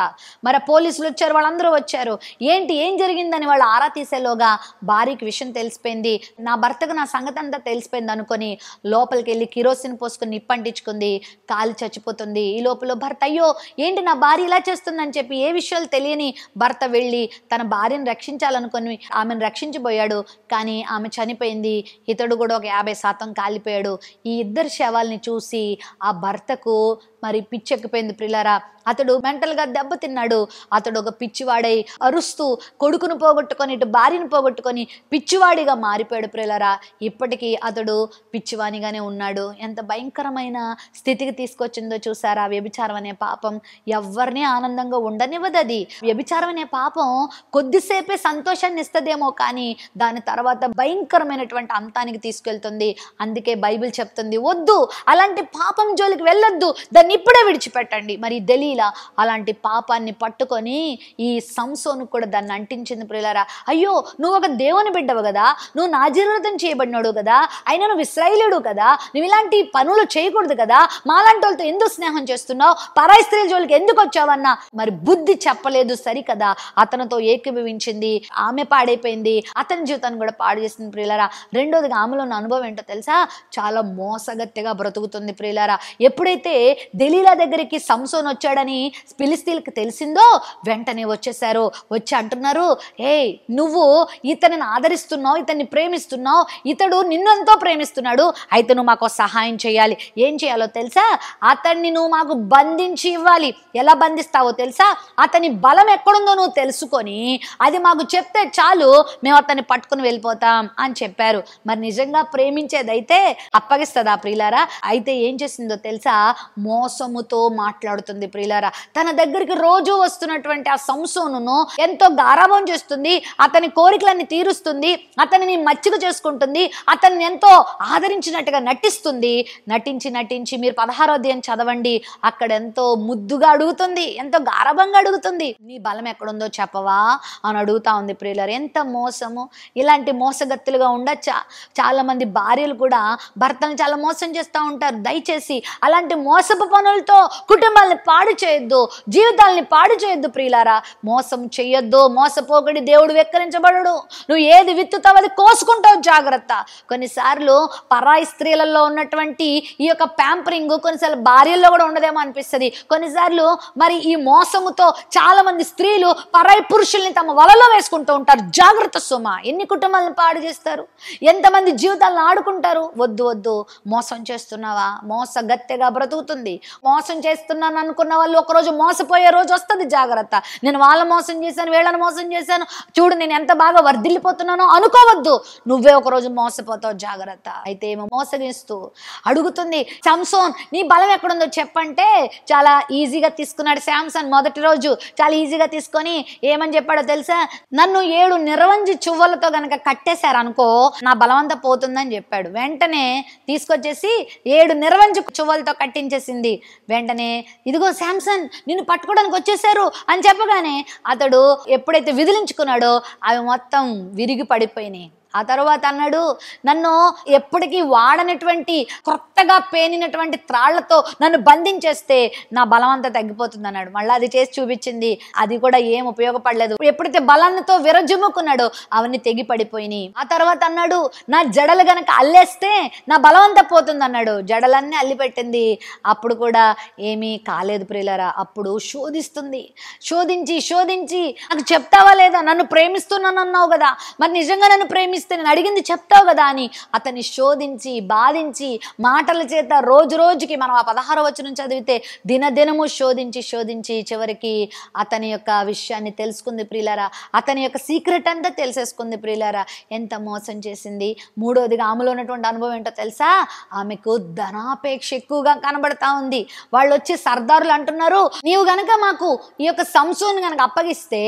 మరి పోలీసులు వచ్చారు వాళ్ళందరూ వచ్చారు ఏంటి ఏం జరిగిందని వాళ్ళు ఆరా తీసేలోగా భార్యకి విషయం తెలిసిపోయింది నా భర్తకు నా సంగతి అంతా తెలిసిపోయింది అనుకొని లోపలికి వెళ్ళి కిరోసిన్ పోసుకుని నిప్పంటించుకుంది కాలు చచ్చిపోతుంది ఈ లోపల భర్త అయ్యో ఏంటి నా భార్య ఇలా చేస్తుందని చెప్పి ఏ విషయాలు తెలియని భర్త వెళ్ళి తన భార్యను రక్షించాలనుకుని ఆమెను రక్షించబోయాడు కానీ ఆమె చనిపోయింది ఇతడు కూడా ఒక యాభై శాతం కాలిపోయాడు ఈ ఇద్దరు శవాల్ని చూసి ఆ భర్తకు మరి పిచ్చెక్కిపోయింది ప్రిలారా అతడు మెంటల్గా దెబ్బతిన్నాడు అతడు ఒక పిచ్చివాడై అరుస్తూ కొడుకును పోగొట్టుకొని ఇటు భార్యను పోగొట్టుకొని పిచ్చివాడిగా మారిపోయాడు ప్రిలారా ఇప్పటికీ అతడు పిచ్చివానిగానే ఉన్నాడు ఎంత భయంకరమైన స్థితికి తీసుకొచ్చిందో చూసారా వ్యభిచారం అనే పాపం ఎవరిని ఆనందంగా ఉండనివ్వదు అది వ్యభిచారం అనే పాపం కొద్దిసేపే సంతోషాన్ని ఇస్తుందేమో కానీ దాని తర్వాత భయంకరమైనటువంటి అంతానికి తీసుకెళ్తుంది అందుకే బైబిల్ చెప్తుంది వద్దు అలాంటి పాపం జోలికి వెళ్ళొద్దు దాన్ని అతన్ని ఇప్పుడే విడిచిపెట్టండి మరి దలీలా అలాంటి పాపాన్ని పట్టుకొని ఈ సంసోను కూడా దాన్ని అంటించింది ప్రియులారా అయ్యో నువ్వు ఒక దేవుని బిడ్డవు కదా నువ్వు నాజీర్వతం చేయబడినాడు కదా అయినా నువ్వు ఇస్రాయిలుడు కదా నువ్వు ఇలాంటి పనులు చేయకూడదు కదా మాలాంటి వాళ్ళతో ఎందుకు స్నేహం చేస్తున్నావు పరాయి స్త్రీల జోలికి ఎందుకు వచ్చావన్నా మరి బుద్ధి చెప్పలేదు సరికదా అతనితో ఏకీభవించింది ఆమె పాడైపోయింది అతని జీవితాన్ని కూడా పాడు చేసింది ప్రియులారా రెండోదిగా ఆమెలో ఉన్న అనుభవం ఏంటో తెలుసా చాలా మోసగత్తెగా బ్రతుకుతుంది ప్రియులారా ఎప్పుడైతే దలీలా దగ్గరికి సంసోన్ వచ్చాడని పిలిస్తీలకు తెలిసిందో వెంటనే వచ్చేసారు వచ్చి అంటున్నారు ఏ నువ్వు ఇతనిని ఆదరిస్తున్నావు ఇతన్ని ప్రేమిస్తున్నావు ఇతడు ఎంతో ప్రేమిస్తున్నాడు అయితే నువ్వు మాకు సహాయం చేయాలి ఏం చేయాలో తెలుసా అతన్ని నువ్వు మాకు బంధించి ఇవ్వాలి ఎలా బంధిస్తావో తెలుసా అతని బలం ఎక్కడుందో నువ్వు తెలుసుకొని అది మాకు చెప్తే చాలు మేము అతన్ని పట్టుకుని వెళ్ళిపోతాం అని చెప్పారు మరి నిజంగా ప్రేమించేదైతే అప్పగిస్తుందా ప్రియులారా అయితే ఏం చేసిందో తెలుసా మో మోసముతో మాట్లాడుతుంది ప్రియులారా తన దగ్గరికి రోజు వస్తున్నటువంటి ఆ సంసోను ఎంతో గారాభం చేస్తుంది అతని కోరికలన్నీ తీరుస్తుంది అతనిని మచ్చిక చేసుకుంటుంది అతన్ని ఎంతో ఆదరించినట్టుగా నటిస్తుంది నటించి నటించి మీరు పదహారో అధ్యాయం చదవండి అక్కడ ఎంతో ముద్దుగా అడుగుతుంది ఎంతో గారాభంగా అడుగుతుంది నీ బలం ఎక్కడుందో చెప్పవా అని అడుగుతా ఉంది ప్రియులారు ఎంత మోసము ఇలాంటి మోసగత్తులుగా ఉండొచ్చా మంది భార్యలు కూడా భర్తను చాలా మోసం చేస్తూ ఉంటారు దయచేసి అలాంటి మోసపు పనులతో కుటుంబాలను పాడు చేయొద్దు జీవితాలని పాడు చేయొద్దు ప్రియులారా మోసం చేయొద్దు మోసపోకడి దేవుడు వెక్కరించబడడు నువ్వు ఏది విత్తుతావు అది కోసుకుంటావు జాగ్రత్త కొన్నిసార్లు పరాయి స్త్రీలలో ఉన్నటువంటి ఈ యొక్క ప్యాంపరింగ్ కొన్నిసార్లు భార్యల్లో కూడా ఉండదేమో అనిపిస్తుంది కొన్నిసార్లు మరి ఈ మోసముతో చాలామంది స్త్రీలు పరాయి పురుషుల్ని తమ వలలో వేసుకుంటూ ఉంటారు జాగ్రత్త సుమ ఎన్ని కుటుంబాలను పాడు చేస్తారు ఎంతమంది జీవితాలను ఆడుకుంటారు వద్దు వద్దు మోసం చేస్తున్నావా మోసగత్తెగా బ్రతుకుతుంది మోసం చేస్తున్నాను అనుకున్న వాళ్ళు ఒకరోజు మోసపోయే రోజు వస్తుంది జాగ్రత్త నేను వాళ్ళ మోసం చేశాను వీళ్ళని మోసం చేశాను చూడు నేను ఎంత బాగా వర్దిల్లిపోతున్నానో అనుకోవద్దు నువ్వే ఒకరోజు మోసపోతావు జాగ్రత్త అయితే ఏమో మోసగిస్తూ అడుగుతుంది శాంసోన్ నీ బలం ఎక్కడుందో చెప్పంటే చాలా ఈజీగా తీసుకున్నాడు శాంసన్ మొదటి రోజు చాలా ఈజీగా తీసుకొని ఏమని చెప్పాడో తెలుసా నన్ను ఏడు నిర్వంజి చువ్వలతో గనక కట్టేశారు అనుకో నా బలవంతా పోతుందని చెప్పాడు వెంటనే తీసుకొచ్చేసి ఏడు నిర్వంజి చువ్వలతో కట్టించేసింది వెంటనే ఇదిగో శాంసన్ నిన్ను పట్టుకోవడానికి వచ్చేసారు అని చెప్పగానే అతడు ఎప్పుడైతే విదిలించుకున్నాడో అవి మొత్తం విరిగి పడిపోయినాయి ఆ తర్వాత అన్నాడు నన్ను ఎప్పటికీ వాడనటువంటి కొత్తగా పేనినటువంటి త్రాళ్లతో నన్ను బంధించేస్తే నా బలం అంతా తగ్గిపోతుంది అన్నాడు మళ్ళీ అది చేసి చూపించింది అది కూడా ఏం ఉపయోగపడలేదు ఎప్పుడైతే బలాన్నితో విరజుముకున్నాడో అవన్నీ తెగి పడిపోయినాయి ఆ తర్వాత అన్నాడు నా జడలు గనక అల్లేస్తే నా బలం అంతా పోతుంది అన్నాడు జడలన్నీ అల్లిపెట్టింది అప్పుడు కూడా ఏమీ కాలేదు ప్రియులరా అప్పుడు శోధిస్తుంది శోధించి శోధించి నాకు చెప్తావా లేదా నన్ను ప్రేమిస్తున్నాను అన్నావు కదా మరి నిజంగా నన్ను ప్రేమి ఇస్తే నేను అడిగింది చెప్తావు కదా అని అతన్ని శోధించి బాధించి మాటల చేత రోజు రోజుకి మనం ఆ పదహారు వచ్చిన చదివితే దినదినము శోధించి శోధించి చివరికి అతని యొక్క విషయాన్ని తెలుసుకుంది ప్రియులారా అతని యొక్క సీక్రెట్ అంతా తెలిసేసుకుంది ప్రియులారా ఎంత మోసం చేసింది మూడోదిగా ఆమెలో ఉన్నటువంటి అనుభవం ఏంటో తెలుసా ఆమెకు ధనాపేక్ష ఎక్కువగా కనబడతా ఉంది వాళ్ళు వచ్చి సర్దారులు అంటున్నారు నీవు గనక మాకు ఈ యొక్క సంసోని గనక అప్పగిస్తే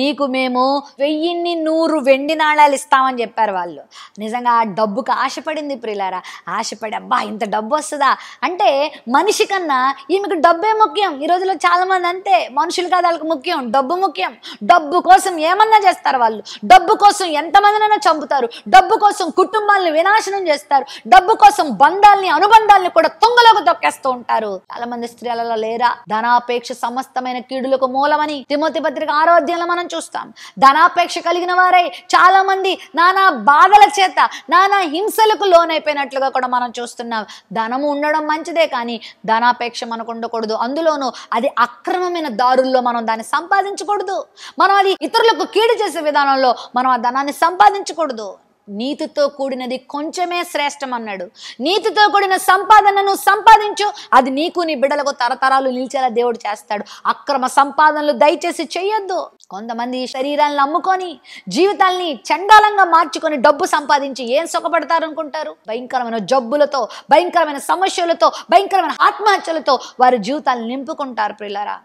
నీకు మేము వెయ్యిన్ని నూరు వెండి నాణాలు ఇస్తామని చెప్పారు వాళ్ళు నిజంగా ఆ డబ్బుకి ఆశపడింది ప్రియులారా ఆశపడి అబ్బా ఇంత డబ్బు వస్తుందా అంటే మనిషి కన్నా ఈమెకు డబ్బే ముఖ్యం ఈ రోజులో చాలామంది అంతే మనుషులు కాదు వాళ్ళకి ముఖ్యం డబ్బు ముఖ్యం డబ్బు కోసం ఏమన్నా చేస్తారు వాళ్ళు డబ్బు కోసం ఎంతమందినైనా చంపుతారు డబ్బు కోసం కుటుంబాలను వినాశనం చేస్తారు డబ్బు కోసం బంధాల్ని అనుబంధాల్ని కూడా తుంగలోకి తొక్కేస్తూ ఉంటారు చాలా మంది స్త్రీలలో లేరా ధనాపేక్ష సమస్తమైన కీడులకు మూలమని తిమోతి పత్రిక ఆరోగ్యంలో మనం చూస్తాం ధనాపేక్ష కలిగిన వారే చాలా మంది నానా నానా బాధల చేత నానా హింసలకు లోనైపోయినట్లుగా కూడా మనం చూస్తున్నాం ధనము ఉండడం మంచిదే కానీ ధనాపేక్ష మనకు ఉండకూడదు అందులోనూ అది అక్రమమైన దారుల్లో మనం దాన్ని సంపాదించకూడదు మనం అది ఇతరులకు కీడు చేసే విధానంలో మనం ఆ ధనాన్ని సంపాదించకూడదు నీతితో కూడినది కొంచెమే శ్రేష్టం అన్నాడు నీతితో కూడిన సంపాదనను సంపాదించు అది నీకు నీ బిడ్డలకు తరతరాలు నిలిచేలా దేవుడు చేస్తాడు అక్రమ సంపాదనలు దయచేసి చెయ్యొద్దు కొంతమంది శరీరాలను అమ్ముకొని జీవితాల్ని చండాలంగా మార్చుకొని డబ్బు సంపాదించి ఏం సుఖపడతారు అనుకుంటారు భయంకరమైన జబ్బులతో భయంకరమైన సమస్యలతో భయంకరమైన ఆత్మహత్యలతో వారి జీవితాలను నింపుకుంటారు పిల్లరా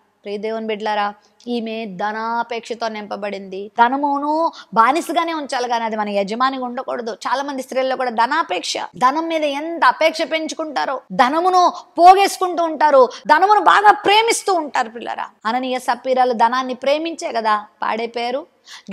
దేవుని బిడ్లారా ఈమె ధనాపేక్షతో నింపబడింది ధనమును బానిసగానే ఉంచాలి కానీ అది మన యజమానిగా ఉండకూడదు చాలా మంది స్త్రీల్లో కూడా ధనాపేక్ష ధనం మీద ఎంత అపేక్ష పెంచుకుంటారో ధనమును పోగేసుకుంటూ ఉంటారు ధనమును బాగా ప్రేమిస్తూ ఉంటారు పిల్లరా అననీయ సప్పీరాలు ధనాన్ని ప్రేమించే కదా పాడే పేరు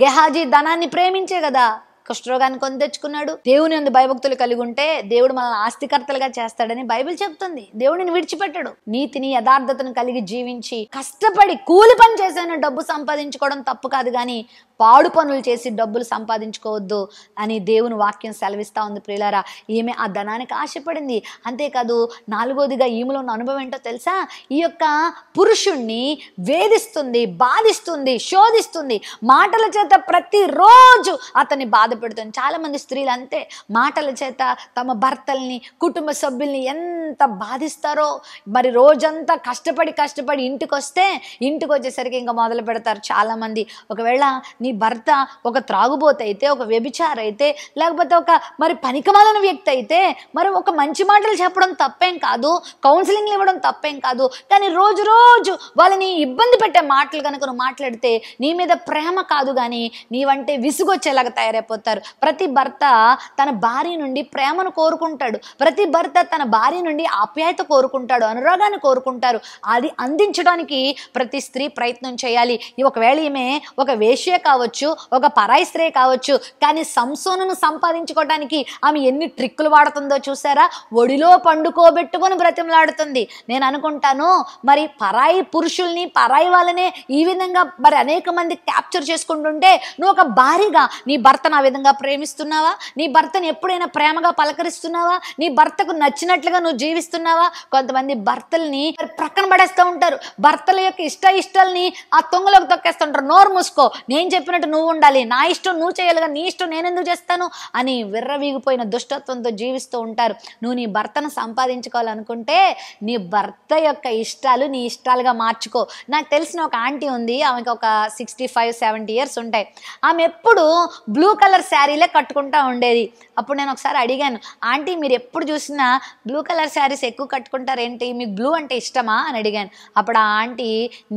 గెహాజీ ధనాన్ని ప్రేమించే కదా కుష్ఠరోగాన్ని కొని తెచ్చుకున్నాడు దేవుని అందు భయభక్తులు కలిగి ఉంటే దేవుడు మనల్ని ఆస్తికర్తలుగా చేస్తాడని బైబిల్ చెప్తుంది దేవుడిని విడిచిపెట్టాడు నీతిని యథార్థతను కలిగి జీవించి కష్టపడి కూలి పని చేసిన డబ్బు సంపాదించుకోవడం తప్పు కాదు కానీ పాడు పనులు చేసి డబ్బులు సంపాదించుకోవద్దు అని దేవుని వాక్యం సెలవిస్తూ ఉంది ప్రియులారా ఈమె ఆ ధనానికి ఆశపడింది అంతేకాదు నాలుగోదిగా ఈమెలో ఉన్న అనుభవం ఏంటో తెలుసా ఈ యొక్క పురుషుణ్ణి వేధిస్తుంది బాధిస్తుంది శోధిస్తుంది మాటల చేత ప్రతిరోజు అతన్ని బాధ పెడుతుంది చాలామంది స్త్రీలు అంతే మాటల చేత తమ భర్తల్ని కుటుంబ సభ్యుల్ని ఎంత బాధిస్తారో మరి రోజంతా కష్టపడి కష్టపడి ఇంటికి వస్తే ఇంటికి వచ్చేసరికి ఇంకా మొదలు పెడతారు చాలామంది ఒకవేళ నీ భర్త ఒక త్రాగుబోత అయితే ఒక వ్యభిచార అయితే లేకపోతే ఒక మరి పనికిమాలిన వ్యక్తి అయితే మరి ఒక మంచి మాటలు చెప్పడం తప్పేం కాదు కౌన్సిలింగ్లు ఇవ్వడం తప్పేం కాదు కానీ రోజు రోజు వాళ్ళని ఇబ్బంది పెట్టే మాటలు కనుక నువ్వు మాట్లాడితే నీ మీద ప్రేమ కాదు కానీ నీవంటే విసుగొచ్చేలాగా తయారైపోతారు ప్రతి భర్త తన భార్య నుండి ప్రేమను కోరుకుంటాడు ప్రతి భర్త తన భార్య నుండి ఆప్యాయత కోరుకుంటాడు అనురాగాన్ని కోరుకుంటారు అది అందించడానికి ప్రతి స్త్రీ ప్రయత్నం చేయాలి ఒకవేళ ఈమె ఒక వేష్య కావచ్చు కావచ్చు ఒక పరాయి స్త్రీ కావచ్చు కానీ సంసోనును సంపాదించుకోవడానికి ఆమె ఎన్ని ట్రిక్కులు వాడుతుందో చూసారా ఒడిలో పండుకోబెట్టుకొని బ్రతిమలాడుతుంది నేను అనుకుంటాను మరి పరాయి పురుషుల్ని పరాయి వాళ్ళనే ఈ విధంగా మరి అనేక మంది క్యాప్చర్ చేసుకుంటుంటే నువ్వు ఒక భారీగా నీ భర్తను ఆ విధంగా ప్రేమిస్తున్నావా నీ భర్తను ఎప్పుడైనా ప్రేమగా పలకరిస్తున్నావా నీ భర్తకు నచ్చినట్లుగా నువ్వు జీవిస్తున్నావా కొంతమంది భర్తల్ని ప్రక్కన పడేస్తూ ఉంటారు భర్తల యొక్క ఇష్ట ఇష్టాలని ఆ తొంగలోకి తొక్కేస్తుంటారు నోరు మూసుకో నేను చెప్పి చెప్పినట్టు నువ్వు ఉండాలి నా ఇష్టం నువ్వు చేయాలిగా నీ ఇష్టం నేను ఎందుకు చేస్తాను అని విర్రవీగిపోయిన దుష్టత్వంతో జీవిస్తూ ఉంటారు నువ్వు నీ భర్తను సంపాదించుకోవాలనుకుంటే నీ భర్త యొక్క ఇష్టాలు నీ ఇష్టాలుగా మార్చుకో నాకు తెలిసిన ఒక ఆంటీ ఉంది ఆమెకి ఒక సిక్స్టీ ఫైవ్ సెవెంటీ ఇయర్స్ ఉంటాయి ఆమె ఎప్పుడు బ్లూ కలర్ శారీలే కట్టుకుంటా ఉండేది అప్పుడు నేను ఒకసారి అడిగాను ఆంటీ మీరు ఎప్పుడు చూసినా బ్లూ కలర్ శారీస్ ఎక్కువ కట్టుకుంటారేంటి మీకు బ్లూ అంటే ఇష్టమా అని అడిగాను అప్పుడు ఆ ఆంటీ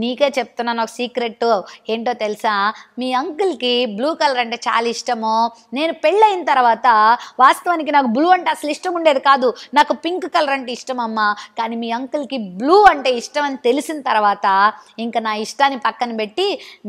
నీకే చెప్తున్నాను ఒక సీక్రెట్ ఏంటో తెలుసా మీ అంకుల్కి బ్లూ కలర్ అంటే చాలా ఇష్టము నేను పెళ్ళైన తర్వాత వాస్తవానికి నాకు బ్లూ అంటే అసలు ఇష్టం ఉండేది కాదు నాకు పింక్ కలర్ అంటే ఇష్టం అమ్మ కానీ మీ అంకుల్కి బ్లూ అంటే ఇష్టం అని తెలిసిన తర్వాత ఇంకా నా ఇష్టాన్ని పక్కన పెట్టి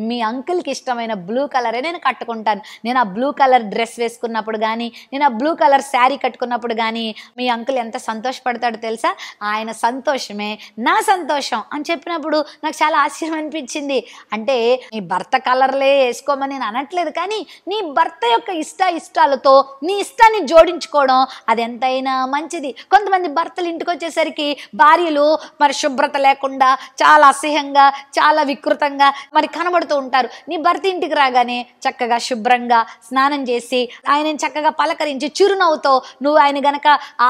మీ అంకుల్కి ఇష్టమైన బ్లూ కలరే నేను కట్టుకుంటాను నేను ఆ బ్లూ కలర్ డ్రెస్ వేసుకున్నప్పుడు కానీ నేను ఆ బ్లూ కలర్ శారీ కట్టుకున్నప్పుడు కానీ మీ అంకుల్ ఎంత సంతోషపడతాడో తెలుసా ఆయన సంతోషమే నా సంతోషం అని చెప్పినప్పుడు నాకు చాలా ఆశ్చర్యం అనిపించింది అంటే మీ భర్త కలర్లే చేసుకోమని నేను అనట్లేదు కానీ నీ భర్త యొక్క ఇష్ట ఇష్టాలతో నీ ఇష్టాన్ని జోడించుకోవడం అది ఎంతైనా మంచిది కొంతమంది భర్తలు ఇంటికి వచ్చేసరికి భార్యలు మరి శుభ్రత లేకుండా చాలా అసహ్యంగా చాలా వికృతంగా మరి కనబడుతూ ఉంటారు నీ భర్త ఇంటికి రాగానే చక్కగా శుభ్రంగా స్నానం చేసి ఆయనని చక్కగా పలకరించి చిరునవ్వుతో నువ్వు ఆయన గనక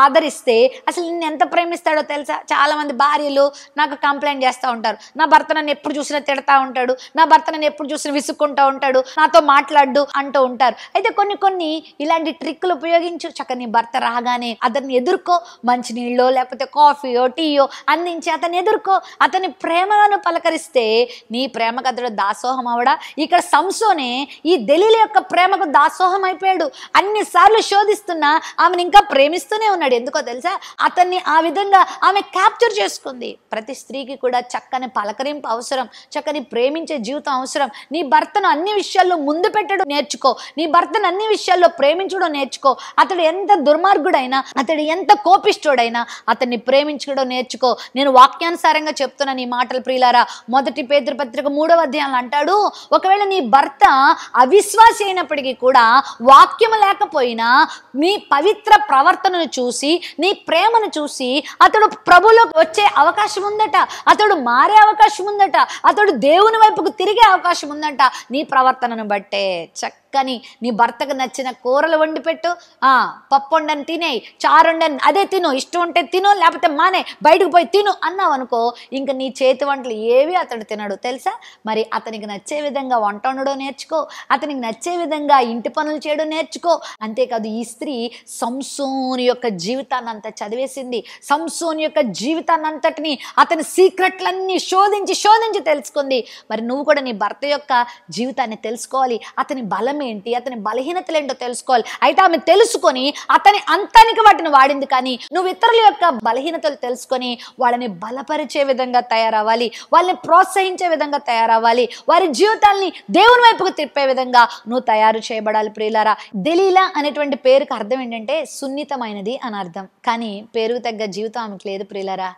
ఆదరిస్తే అసలు నిన్ను ఎంత ప్రేమిస్తాడో తెలుసా చాలామంది భార్యలు నాకు కంప్లైంట్ చేస్తూ ఉంటారు నా భర్త నన్ను ఎప్పుడు చూసినా తిడతా ఉంటాడు నా భర్త నన్ను ఎప్పుడు చూసినా విసుక్కుంటా ఉంటాడు నాతో మాట్లాడు అంటూ ఉంటారు అయితే కొన్ని కొన్ని ఇలాంటి ట్రిక్లు ఉపయోగించు చక్కని భర్త రాగానే అతన్ని ఎదుర్కో మంచి నీళ్ళో లేకపోతే కాఫీయో టీయో అందించి అతన్ని ఎదుర్కో అతని ప్రేమను పలకరిస్తే నీ ప్రేమ కథడు దాసోహం అవడా ఇక్కడ సంసోనే ఈ దళిల యొక్క ప్రేమకు దాసోహం అయిపోయాడు అన్నిసార్లు శోధిస్తున్నా ఆమెను ఇంకా ప్రేమిస్తూనే ఉన్నాడు ఎందుకో తెలుసా అతన్ని ఆ విధంగా ఆమె క్యాప్చర్ చేసుకుంది ప్రతి స్త్రీకి కూడా చక్కని పలకరింపు అవసరం చక్కని ప్రేమించే జీవితం అవసరం నీ భర్తను అన్ని అన్ని విషయాల్లో ముందు పెట్టడం నేర్చుకో నీ భర్తను అన్ని విషయాల్లో ప్రేమించడం నేర్చుకో అతడు ఎంత దుర్మార్గుడైనా అతడు ఎంత కోపిష్ఠుడైనా అతన్ని ప్రేమించడం నేర్చుకో నేను వాక్యానుసారంగా చెప్తున్నాను ఈ మాటలు ప్రియులారా మొదటి పేదపత్రిక మూడవ అధ్యాయంలో అంటాడు ఒకవేళ నీ భర్త అవిశ్వాసి అయినప్పటికీ కూడా వాక్యము లేకపోయినా నీ పవిత్ర ప్రవర్తనను చూసి నీ ప్రేమను చూసి అతడు ప్రభులో వచ్చే అవకాశం ఉందట అతడు మారే అవకాశం ఉందట అతడు దేవుని వైపుకు తిరిగే అవకాశం ఉందట నీ ప్రవర్తనను బట్టే చక్ కానీ నీ భర్తకు నచ్చిన కూరలు వండి పెట్టు పప్పు వండని తినేయి చారు వండని అదే తిను ఇష్టం ఉంటే తిను లేకపోతే మానే బయటకు పోయి తిను అన్నావు అనుకో ఇంకా నీ చేతి వంటలు ఏవి అతడు తినడు తెలుసా మరి అతనికి నచ్చే విధంగా వంట వండడం నేర్చుకో అతనికి నచ్చే విధంగా ఇంటి పనులు చేయడం నేర్చుకో అంతేకాదు ఈ స్త్రీ సంసూని యొక్క జీవితాన్ని అంతా చదివేసింది సంసూని యొక్క జీవితాన్ని అంతటిని అతని సీక్రెట్లన్నీ శోధించి శోధించి తెలుసుకుంది మరి నువ్వు కూడా నీ భర్త యొక్క జీవితాన్ని తెలుసుకోవాలి అతని బలం ఏంటి అతని బలహీనతలు ఏంటో తెలుసుకోవాలి అయితే ఆమె తెలుసుకొని అతని అంతానికి వాటిని వాడింది కానీ నువ్వు ఇతరుల యొక్క బలహీనతలు తెలుసుకొని వాళ్ళని బలపరిచే విధంగా తయారవ్వాలి వాళ్ళని ప్రోత్సహించే విధంగా తయారవ్వాలి వారి జీవితాల్ని దేవుని వైపుకు తిప్పే విధంగా నువ్వు తయారు చేయబడాలి ప్రియులారా దిలీలా అనేటువంటి పేరుకు అర్థం ఏంటంటే సున్నితమైనది అని అర్థం కానీ పేరుకు తగ్గ జీవితం ఆమెకు లేదు ప్రియులారా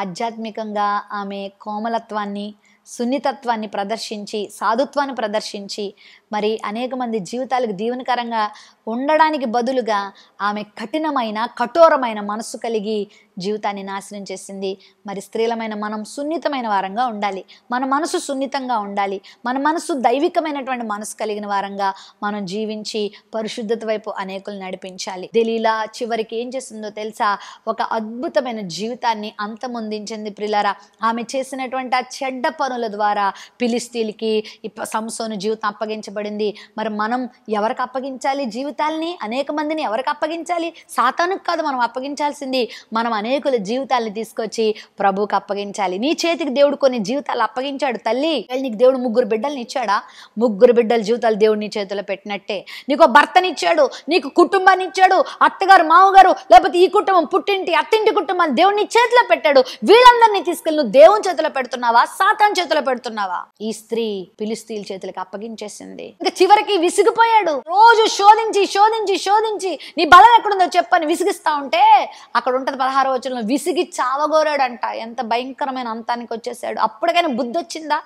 ఆధ్యాత్మికంగా ఆమె కోమలత్వాన్ని సున్నితత్వాన్ని ప్రదర్శించి సాధుత్వాన్ని ప్రదర్శించి మరి అనేక మంది జీవితాలకు దీవెనకరంగా ఉండడానికి బదులుగా ఆమె కఠినమైన కఠోరమైన మనస్సు కలిగి జీవితాన్ని నాశనం చేసింది మరి స్త్రీలమైన మనం సున్నితమైన వారంగా ఉండాలి మన మనసు సున్నితంగా ఉండాలి మన మనసు దైవికమైనటువంటి మనసు కలిగిన వారంగా మనం జీవించి పరిశుద్ధత వైపు అనేకులు నడిపించాలి దిలీలా చివరికి ఏం చేసిందో తెలుసా ఒక అద్భుతమైన జీవితాన్ని అంతమొందించింది ప్రిలారా ఆమె చేసినటువంటి ఆ చెడ్డ పనుల ద్వారా పిలిస్తీలకి సంసోను జీవితం అప్పగించబడి అప్పగించబడింది మరి మనం ఎవరికి అప్పగించాలి జీవితాలని అనేక మందిని ఎవరికి అప్పగించాలి సాతానుకు కాదు మనం అప్పగించాల్సింది మనం అనేకుల జీవితాలని తీసుకొచ్చి ప్రభుకి అప్పగించాలి నీ చేతికి దేవుడు కొన్ని జీవితాలు అప్పగించాడు తల్లి నీకు దేవుడు ముగ్గురు బిడ్డల్ని ఇచ్చాడా ముగ్గురు బిడ్డల జీవితాలు దేవుడు నీ చేతిలో పెట్టినట్టే నీకు భర్తనిచ్చాడు నీకు కుటుంబాన్ని ఇచ్చాడు అత్తగారు మామగారు లేకపోతే ఈ కుటుంబం పుట్టింటి అత్తింటి కుటుంబాన్ని దేవుడిని చేతిలో పెట్టాడు వీళ్ళందరినీ తీసుకెళ్ళి నువ్వు దేవుని చేతిలో పెడుతున్నావా సాతాన్ చేతిలో పెడుతున్నావా ఈ స్త్రీ పిలిస్తీల చేతులకు అప్పగించేసింది ఇంకా చివరికి విసిగిపోయాడు రోజు శోధించి శోధించి శోధించి నీ బలం ఎక్కడుందో చెప్పని విసిగిస్తా ఉంటే అక్కడ ఉంటది పదహారు వచ్చిన విసిగి చావగోరాడంట ఎంత భయంకరమైన అంతానికి వచ్చేసాడు అప్పటికైనా బుద్ధి వచ్చిందా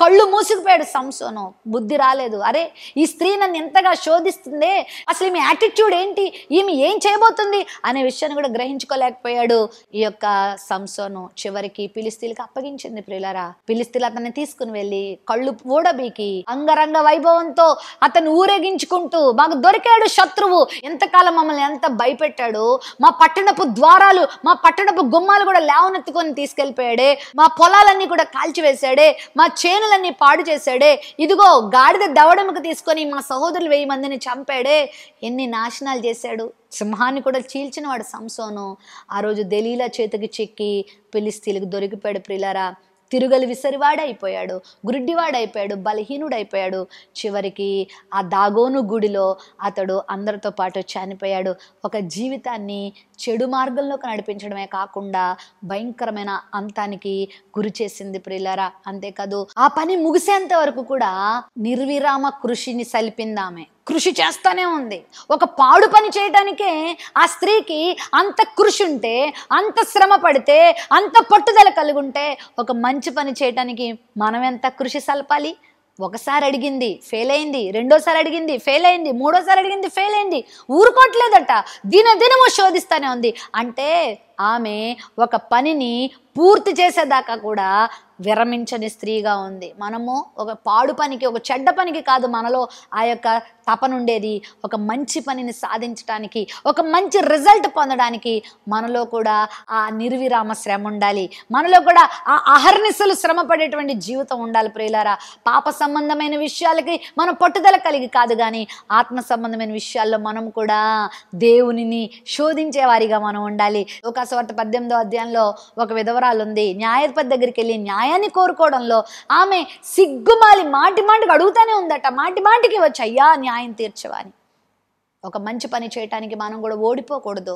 కళ్ళు మూసుకుపోయాడు సంసోను బుద్ధి రాలేదు అరే ఈ స్త్రీ నన్ను ఎంతగా శోధిస్తుందే అసలు ఈమె యాటిట్యూడ్ ఏంటి ఈమె ఏం చేయబోతుంది అనే విషయాన్ని కూడా గ్రహించుకోలేకపోయాడు ఈ యొక్క సంసోను చివరికి పిలిస్తీలకి అప్పగించింది ప్రియులరా పిలిస్తీలు అతన్ని తీసుకుని వెళ్ళి కళ్ళు ఊడబీకి అంగరంగ వైభవం ఆనందంతో అతను ఊరేగించుకుంటూ మాకు దొరికాడు శత్రువు ఎంతకాలం మమ్మల్ని ఎంత భయపెట్టాడు మా పట్టణపు ద్వారాలు మా పట్టణపు గుమ్మాలు కూడా లేవనెత్తుకొని తీసుకెళ్ళిపోయాడే మా పొలాలన్నీ కూడా కాల్చివేశాడే మా చేనులన్నీ పాడు చేశాడే ఇదిగో గాడిద దవడముకు తీసుకొని మా సహోదరులు వెయ్యి మందిని చంపాడే ఎన్ని నాశనాలు చేశాడు సింహాన్ని కూడా చీల్చిన వాడు సంసోను ఆ రోజు దెలీలా చేతికి చెక్కి పిలిస్తీలకు దొరికిపోయాడు ప్రిలారా తిరుగలి విసరివాడైపోయాడు గురుడ్డివాడైపోయాడు బలహీనుడైపోయాడు చివరికి ఆ దాగోను గుడిలో అతడు అందరితో పాటు చనిపోయాడు ఒక జీవితాన్ని చెడు మార్గంలోకి నడిపించడమే కాకుండా భయంకరమైన అంతానికి గురి చేసింది ప్రిల్లరా అంతేకాదు ఆ పని ముగిసేంత వరకు కూడా నిర్విరామ కృషిని సలిపిందామే కృషి చేస్తూనే ఉంది ఒక పాడు పని చేయడానికే ఆ స్త్రీకి అంత కృషి ఉంటే అంత శ్రమ పడితే అంత పట్టుదల కలిగి ఉంటే ఒక మంచి పని చేయడానికి మనం ఎంత కృషి సలపాలి ఒకసారి అడిగింది ఫెయిల్ అయింది రెండోసారి అడిగింది ఫెయిల్ అయింది మూడోసారి అడిగింది ఫెయిల్ అయింది ఊరుకోవట్లేదట దినదినము శోధిస్తూనే ఉంది అంటే ఆమె ఒక పనిని పూర్తి చేసేదాకా కూడా విరమించని స్త్రీగా ఉంది మనము ఒక పాడు పనికి ఒక చెడ్డ పనికి కాదు మనలో ఆ యొక్క తపనుండేది ఒక మంచి పనిని సాధించడానికి ఒక మంచి రిజల్ట్ పొందడానికి మనలో కూడా ఆ నిర్విరామ శ్రమ ఉండాలి మనలో కూడా ఆ అహర్నిశలు శ్రమ పడేటువంటి జీవితం ఉండాలి ప్రియులారా పాప సంబంధమైన విషయాలకి మనం పట్టుదల కలిగి కాదు కానీ ఆత్మ సంబంధమైన విషయాల్లో మనం కూడా దేవునిని శోధించే వారిగా మనం ఉండాలి ఒక స్వార్థ పద్దెనిమిదో అధ్యాయంలో ఒక విధవరాలు ఉంది న్యాయపతి దగ్గరికి వెళ్ళి న్యాయ అని కోరుకోవడంలో ఆమె సిగ్గుమాలి మాటి మాటికి అడుగుతూనే ఉందట మాటి మాటికి వచ్చి అయ్యా న్యాయం తీర్చవని ఒక మంచి పని చేయటానికి మనం కూడా ఓడిపోకూడదు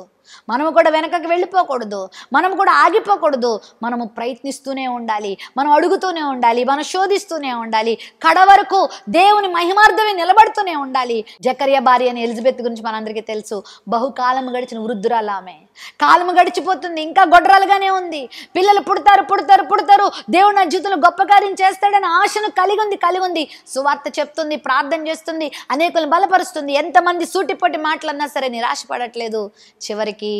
మనము కూడా వెనకకి వెళ్ళిపోకూడదు మనం కూడా ఆగిపోకూడదు మనము ప్రయత్నిస్తూనే ఉండాలి మనం అడుగుతూనే ఉండాలి మనం శోధిస్తూనే ఉండాలి కడ వరకు దేవుని మహిమార్థమే నిలబడుతూనే ఉండాలి జకర్య భార్య అని ఎలిజబెత్ గురించి మనందరికీ తెలుసు బహుకాలం గడిచిన వృద్ధురాలు ఆమె కాలం గడిచిపోతుంది ఇంకా గొడ్రాలుగానే ఉంది పిల్లలు పుడతారు పుడతారు పుడతారు దేవుని అద్యుతులు గొప్ప కార్యం చేస్తాడని ఆశను కలిగి ఉంది కలిగి ఉంది సువార్త చెప్తుంది ప్రార్థన చేస్తుంది అనేకులను బలపరుస్తుంది ఎంతమంది సూటిపోటి మాటలన్నా సరే నిరాశపడట్లేదు చివరికి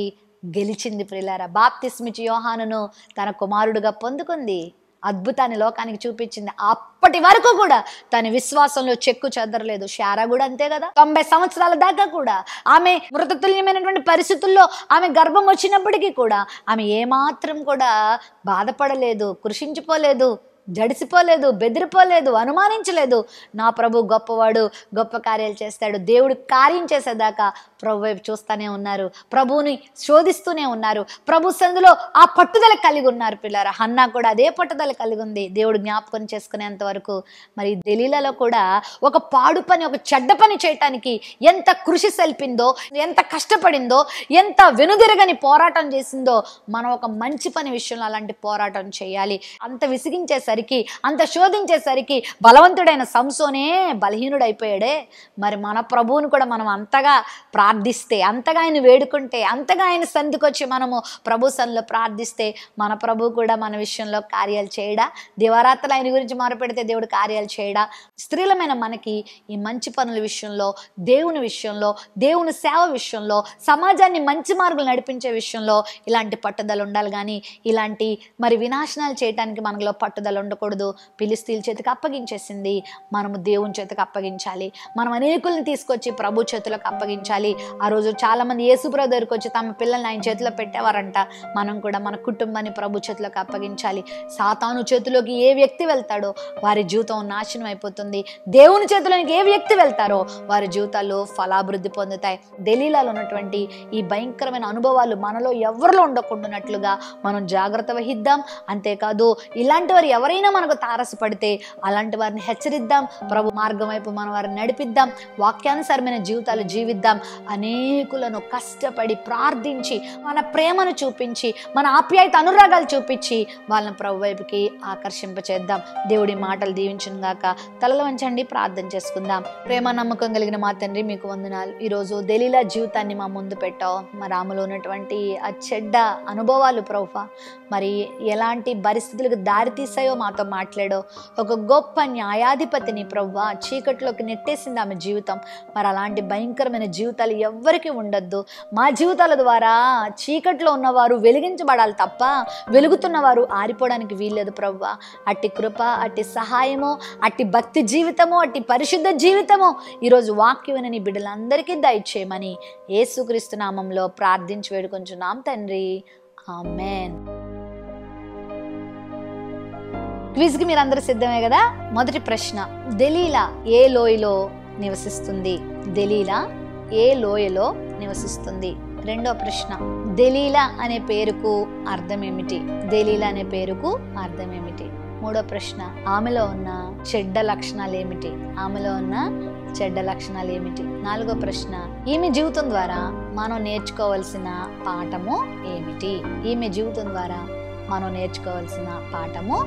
గెలిచింది ప్రిలారా బాప్తిస్మిచి యోహానును తన కుమారుడుగా పొందుకుంది అద్భుతాన్ని లోకానికి చూపించింది అప్పటి వరకు కూడా తన విశ్వాసంలో చెక్కు చెదరలేదు షారా కూడా అంతే కదా తొంభై సంవత్సరాల దాకా కూడా ఆమె మృతతుల్యమైనటువంటి పరిస్థితుల్లో ఆమె గర్భం వచ్చినప్పటికీ కూడా ఆమె ఏమాత్రం కూడా బాధపడలేదు కృషించిపోలేదు జడిసిపోలేదు బెదిరిపోలేదు అనుమానించలేదు నా ప్రభు గొప్పవాడు గొప్ప కార్యాలు చేస్తాడు దేవుడు కార్యం చేసేదాకా ప్రభు వైపు చూస్తూనే ఉన్నారు ప్రభువుని శోధిస్తూనే ఉన్నారు ప్రభు సందులో ఆ పట్టుదల కలిగి ఉన్నారు పిల్లర హన్న కూడా అదే పట్టుదల కలిగి ఉంది దేవుడు జ్ఞాపకం చేసుకునేంత వరకు మరి దెలీలలో కూడా ఒక పాడు పని ఒక చెడ్డ పని చేయటానికి ఎంత కృషి సల్పిందో ఎంత కష్టపడిందో ఎంత వెనుదిరగని పోరాటం చేసిందో మనం ఒక మంచి పని విషయంలో అలాంటి పోరాటం చేయాలి అంత విసిగించేసరి చేసేసరికి అంత శోధించేసరికి బలవంతుడైన సంసోనే బలహీనుడైపోయాడే మరి మన ప్రభువును కూడా మనం అంతగా ప్రార్థిస్తే అంతగా ఆయన వేడుకుంటే అంతగా ఆయన సంధికొచ్చి మనము ప్రభు సన్నిలో ప్రార్థిస్తే మన ప్రభు కూడా మన విషయంలో కార్యాలు చేయడా దివారాత్రులు ఆయన గురించి మొరపెడితే దేవుడు కార్యాలు చేయడా స్త్రీలమైన మనకి ఈ మంచి పనుల విషయంలో దేవుని విషయంలో దేవుని సేవ విషయంలో సమాజాన్ని మంచి మార్గులు నడిపించే విషయంలో ఇలాంటి పట్టుదల ఉండాలి కానీ ఇలాంటి మరి వినాశనాలు చేయడానికి మనలో పట్టుదల ఉండకూడదు పిలిస్తీల చేతికి అప్పగించేసింది మనము దేవుని చేతికి అప్పగించాలి మనం అనేకుల్ని తీసుకొచ్చి ప్రభు చేతులకు అప్పగించాలి ఆ రోజు చాలామంది యేసుప్రభు దగ్గరికి వచ్చి తమ పిల్లల్ని ఆయన చేతిలో పెట్టేవారంట మనం కూడా మన కుటుంబాన్ని ప్రభు చేతులకు అప్పగించాలి సాతాను చేతిలోకి ఏ వ్యక్తి వెళ్తాడో వారి జీవితం నాశనం అయిపోతుంది దేవుని చేతిలోనికి ఏ వ్యక్తి వెళ్తారో వారి జీవితాల్లో ఫలాభివృద్ధి పొందుతాయి ఢిల్లీలలో ఉన్నటువంటి ఈ భయంకరమైన అనుభవాలు మనలో ఎవరిలో ఉండకుండా మనం జాగ్రత్త వహిద్దాం అంతేకాదు ఇలాంటి వారు ఎవరు ఎవరైనా మనకు తారసపడితే అలాంటి వారిని హెచ్చరిద్దాం ప్రభు మార్గం వైపు మన వారిని నడిపిద్దాం వాక్యానుసారమైన జీవితాలు జీవిద్దాం అనేకులను కష్టపడి ప్రార్థించి మన ప్రేమను చూపించి మన ఆప్యాయత అనురాగాలు చూపించి వాళ్ళని ప్రభు వైపుకి ఆకర్షింపచేద్దాం దేవుడి మాటలు దీవించిన గాక తలలు వంచండి ప్రార్థన చేసుకుందాం ప్రేమ నమ్మకం కలిగిన మా తండ్రి మీకు వందనాలు ఈరోజు దెలీలా జీవితాన్ని మా ముందు పెట్టావు మా రాములో ఉన్నటువంటి ఆ చెడ్డ అనుభవాలు ప్రభు మరి ఎలాంటి పరిస్థితులకు దారితీసాయో మాతో మాట్లాడో ఒక గొప్ప న్యాయాధిపతిని ప్రవ్వ చీకట్లోకి నెట్టేసింది ఆమె జీవితం మరి అలాంటి భయంకరమైన జీవితాలు ఎవ్వరికీ ఉండొద్దు మా జీవితాల ద్వారా చీకట్లో ఉన్నవారు వెలిగించబడాలి తప్ప వెలుగుతున్నవారు ఆరిపోవడానికి వీల్లేదు ప్రవ్వ అట్టి కృప అట్టి సహాయమో అట్టి భక్తి జీవితమో అట్టి పరిశుద్ధ జీవితమో ఈరోజు వాక్యమని బిడ్డలందరికీ దయచేయమని ఏసుక్రీస్తు నామంలో ప్రార్థించి వేడుకొంచున్నాం తండ్రి ఆమెన్ క్విజ్కి మీరు అందరూ సిద్ధమే కదా మొదటి ప్రశ్న దెలీలా ఏ లోయలో నివసిస్తుంది దెలీలా ఏ లోయలో నివసిస్తుంది రెండో ప్రశ్న దెలీలా అనే పేరుకు అర్థం ఏమిటి దెలీలా అనే పేరుకు అర్థం ఏమిటి మూడో ప్రశ్న ఆమెలో ఉన్న చెడ్డ లక్షణాలు ఏమిటి ఆమెలో ఉన్న చెడ్డ లక్షణాలు ఏమిటి నాలుగో ప్రశ్న ఈమె జీవితం ద్వారా మనం నేర్చుకోవలసిన పాఠము ఏమిటి ఈమె జీవితం ద్వారా మనం నేర్చుకోవాల్సిన పాఠము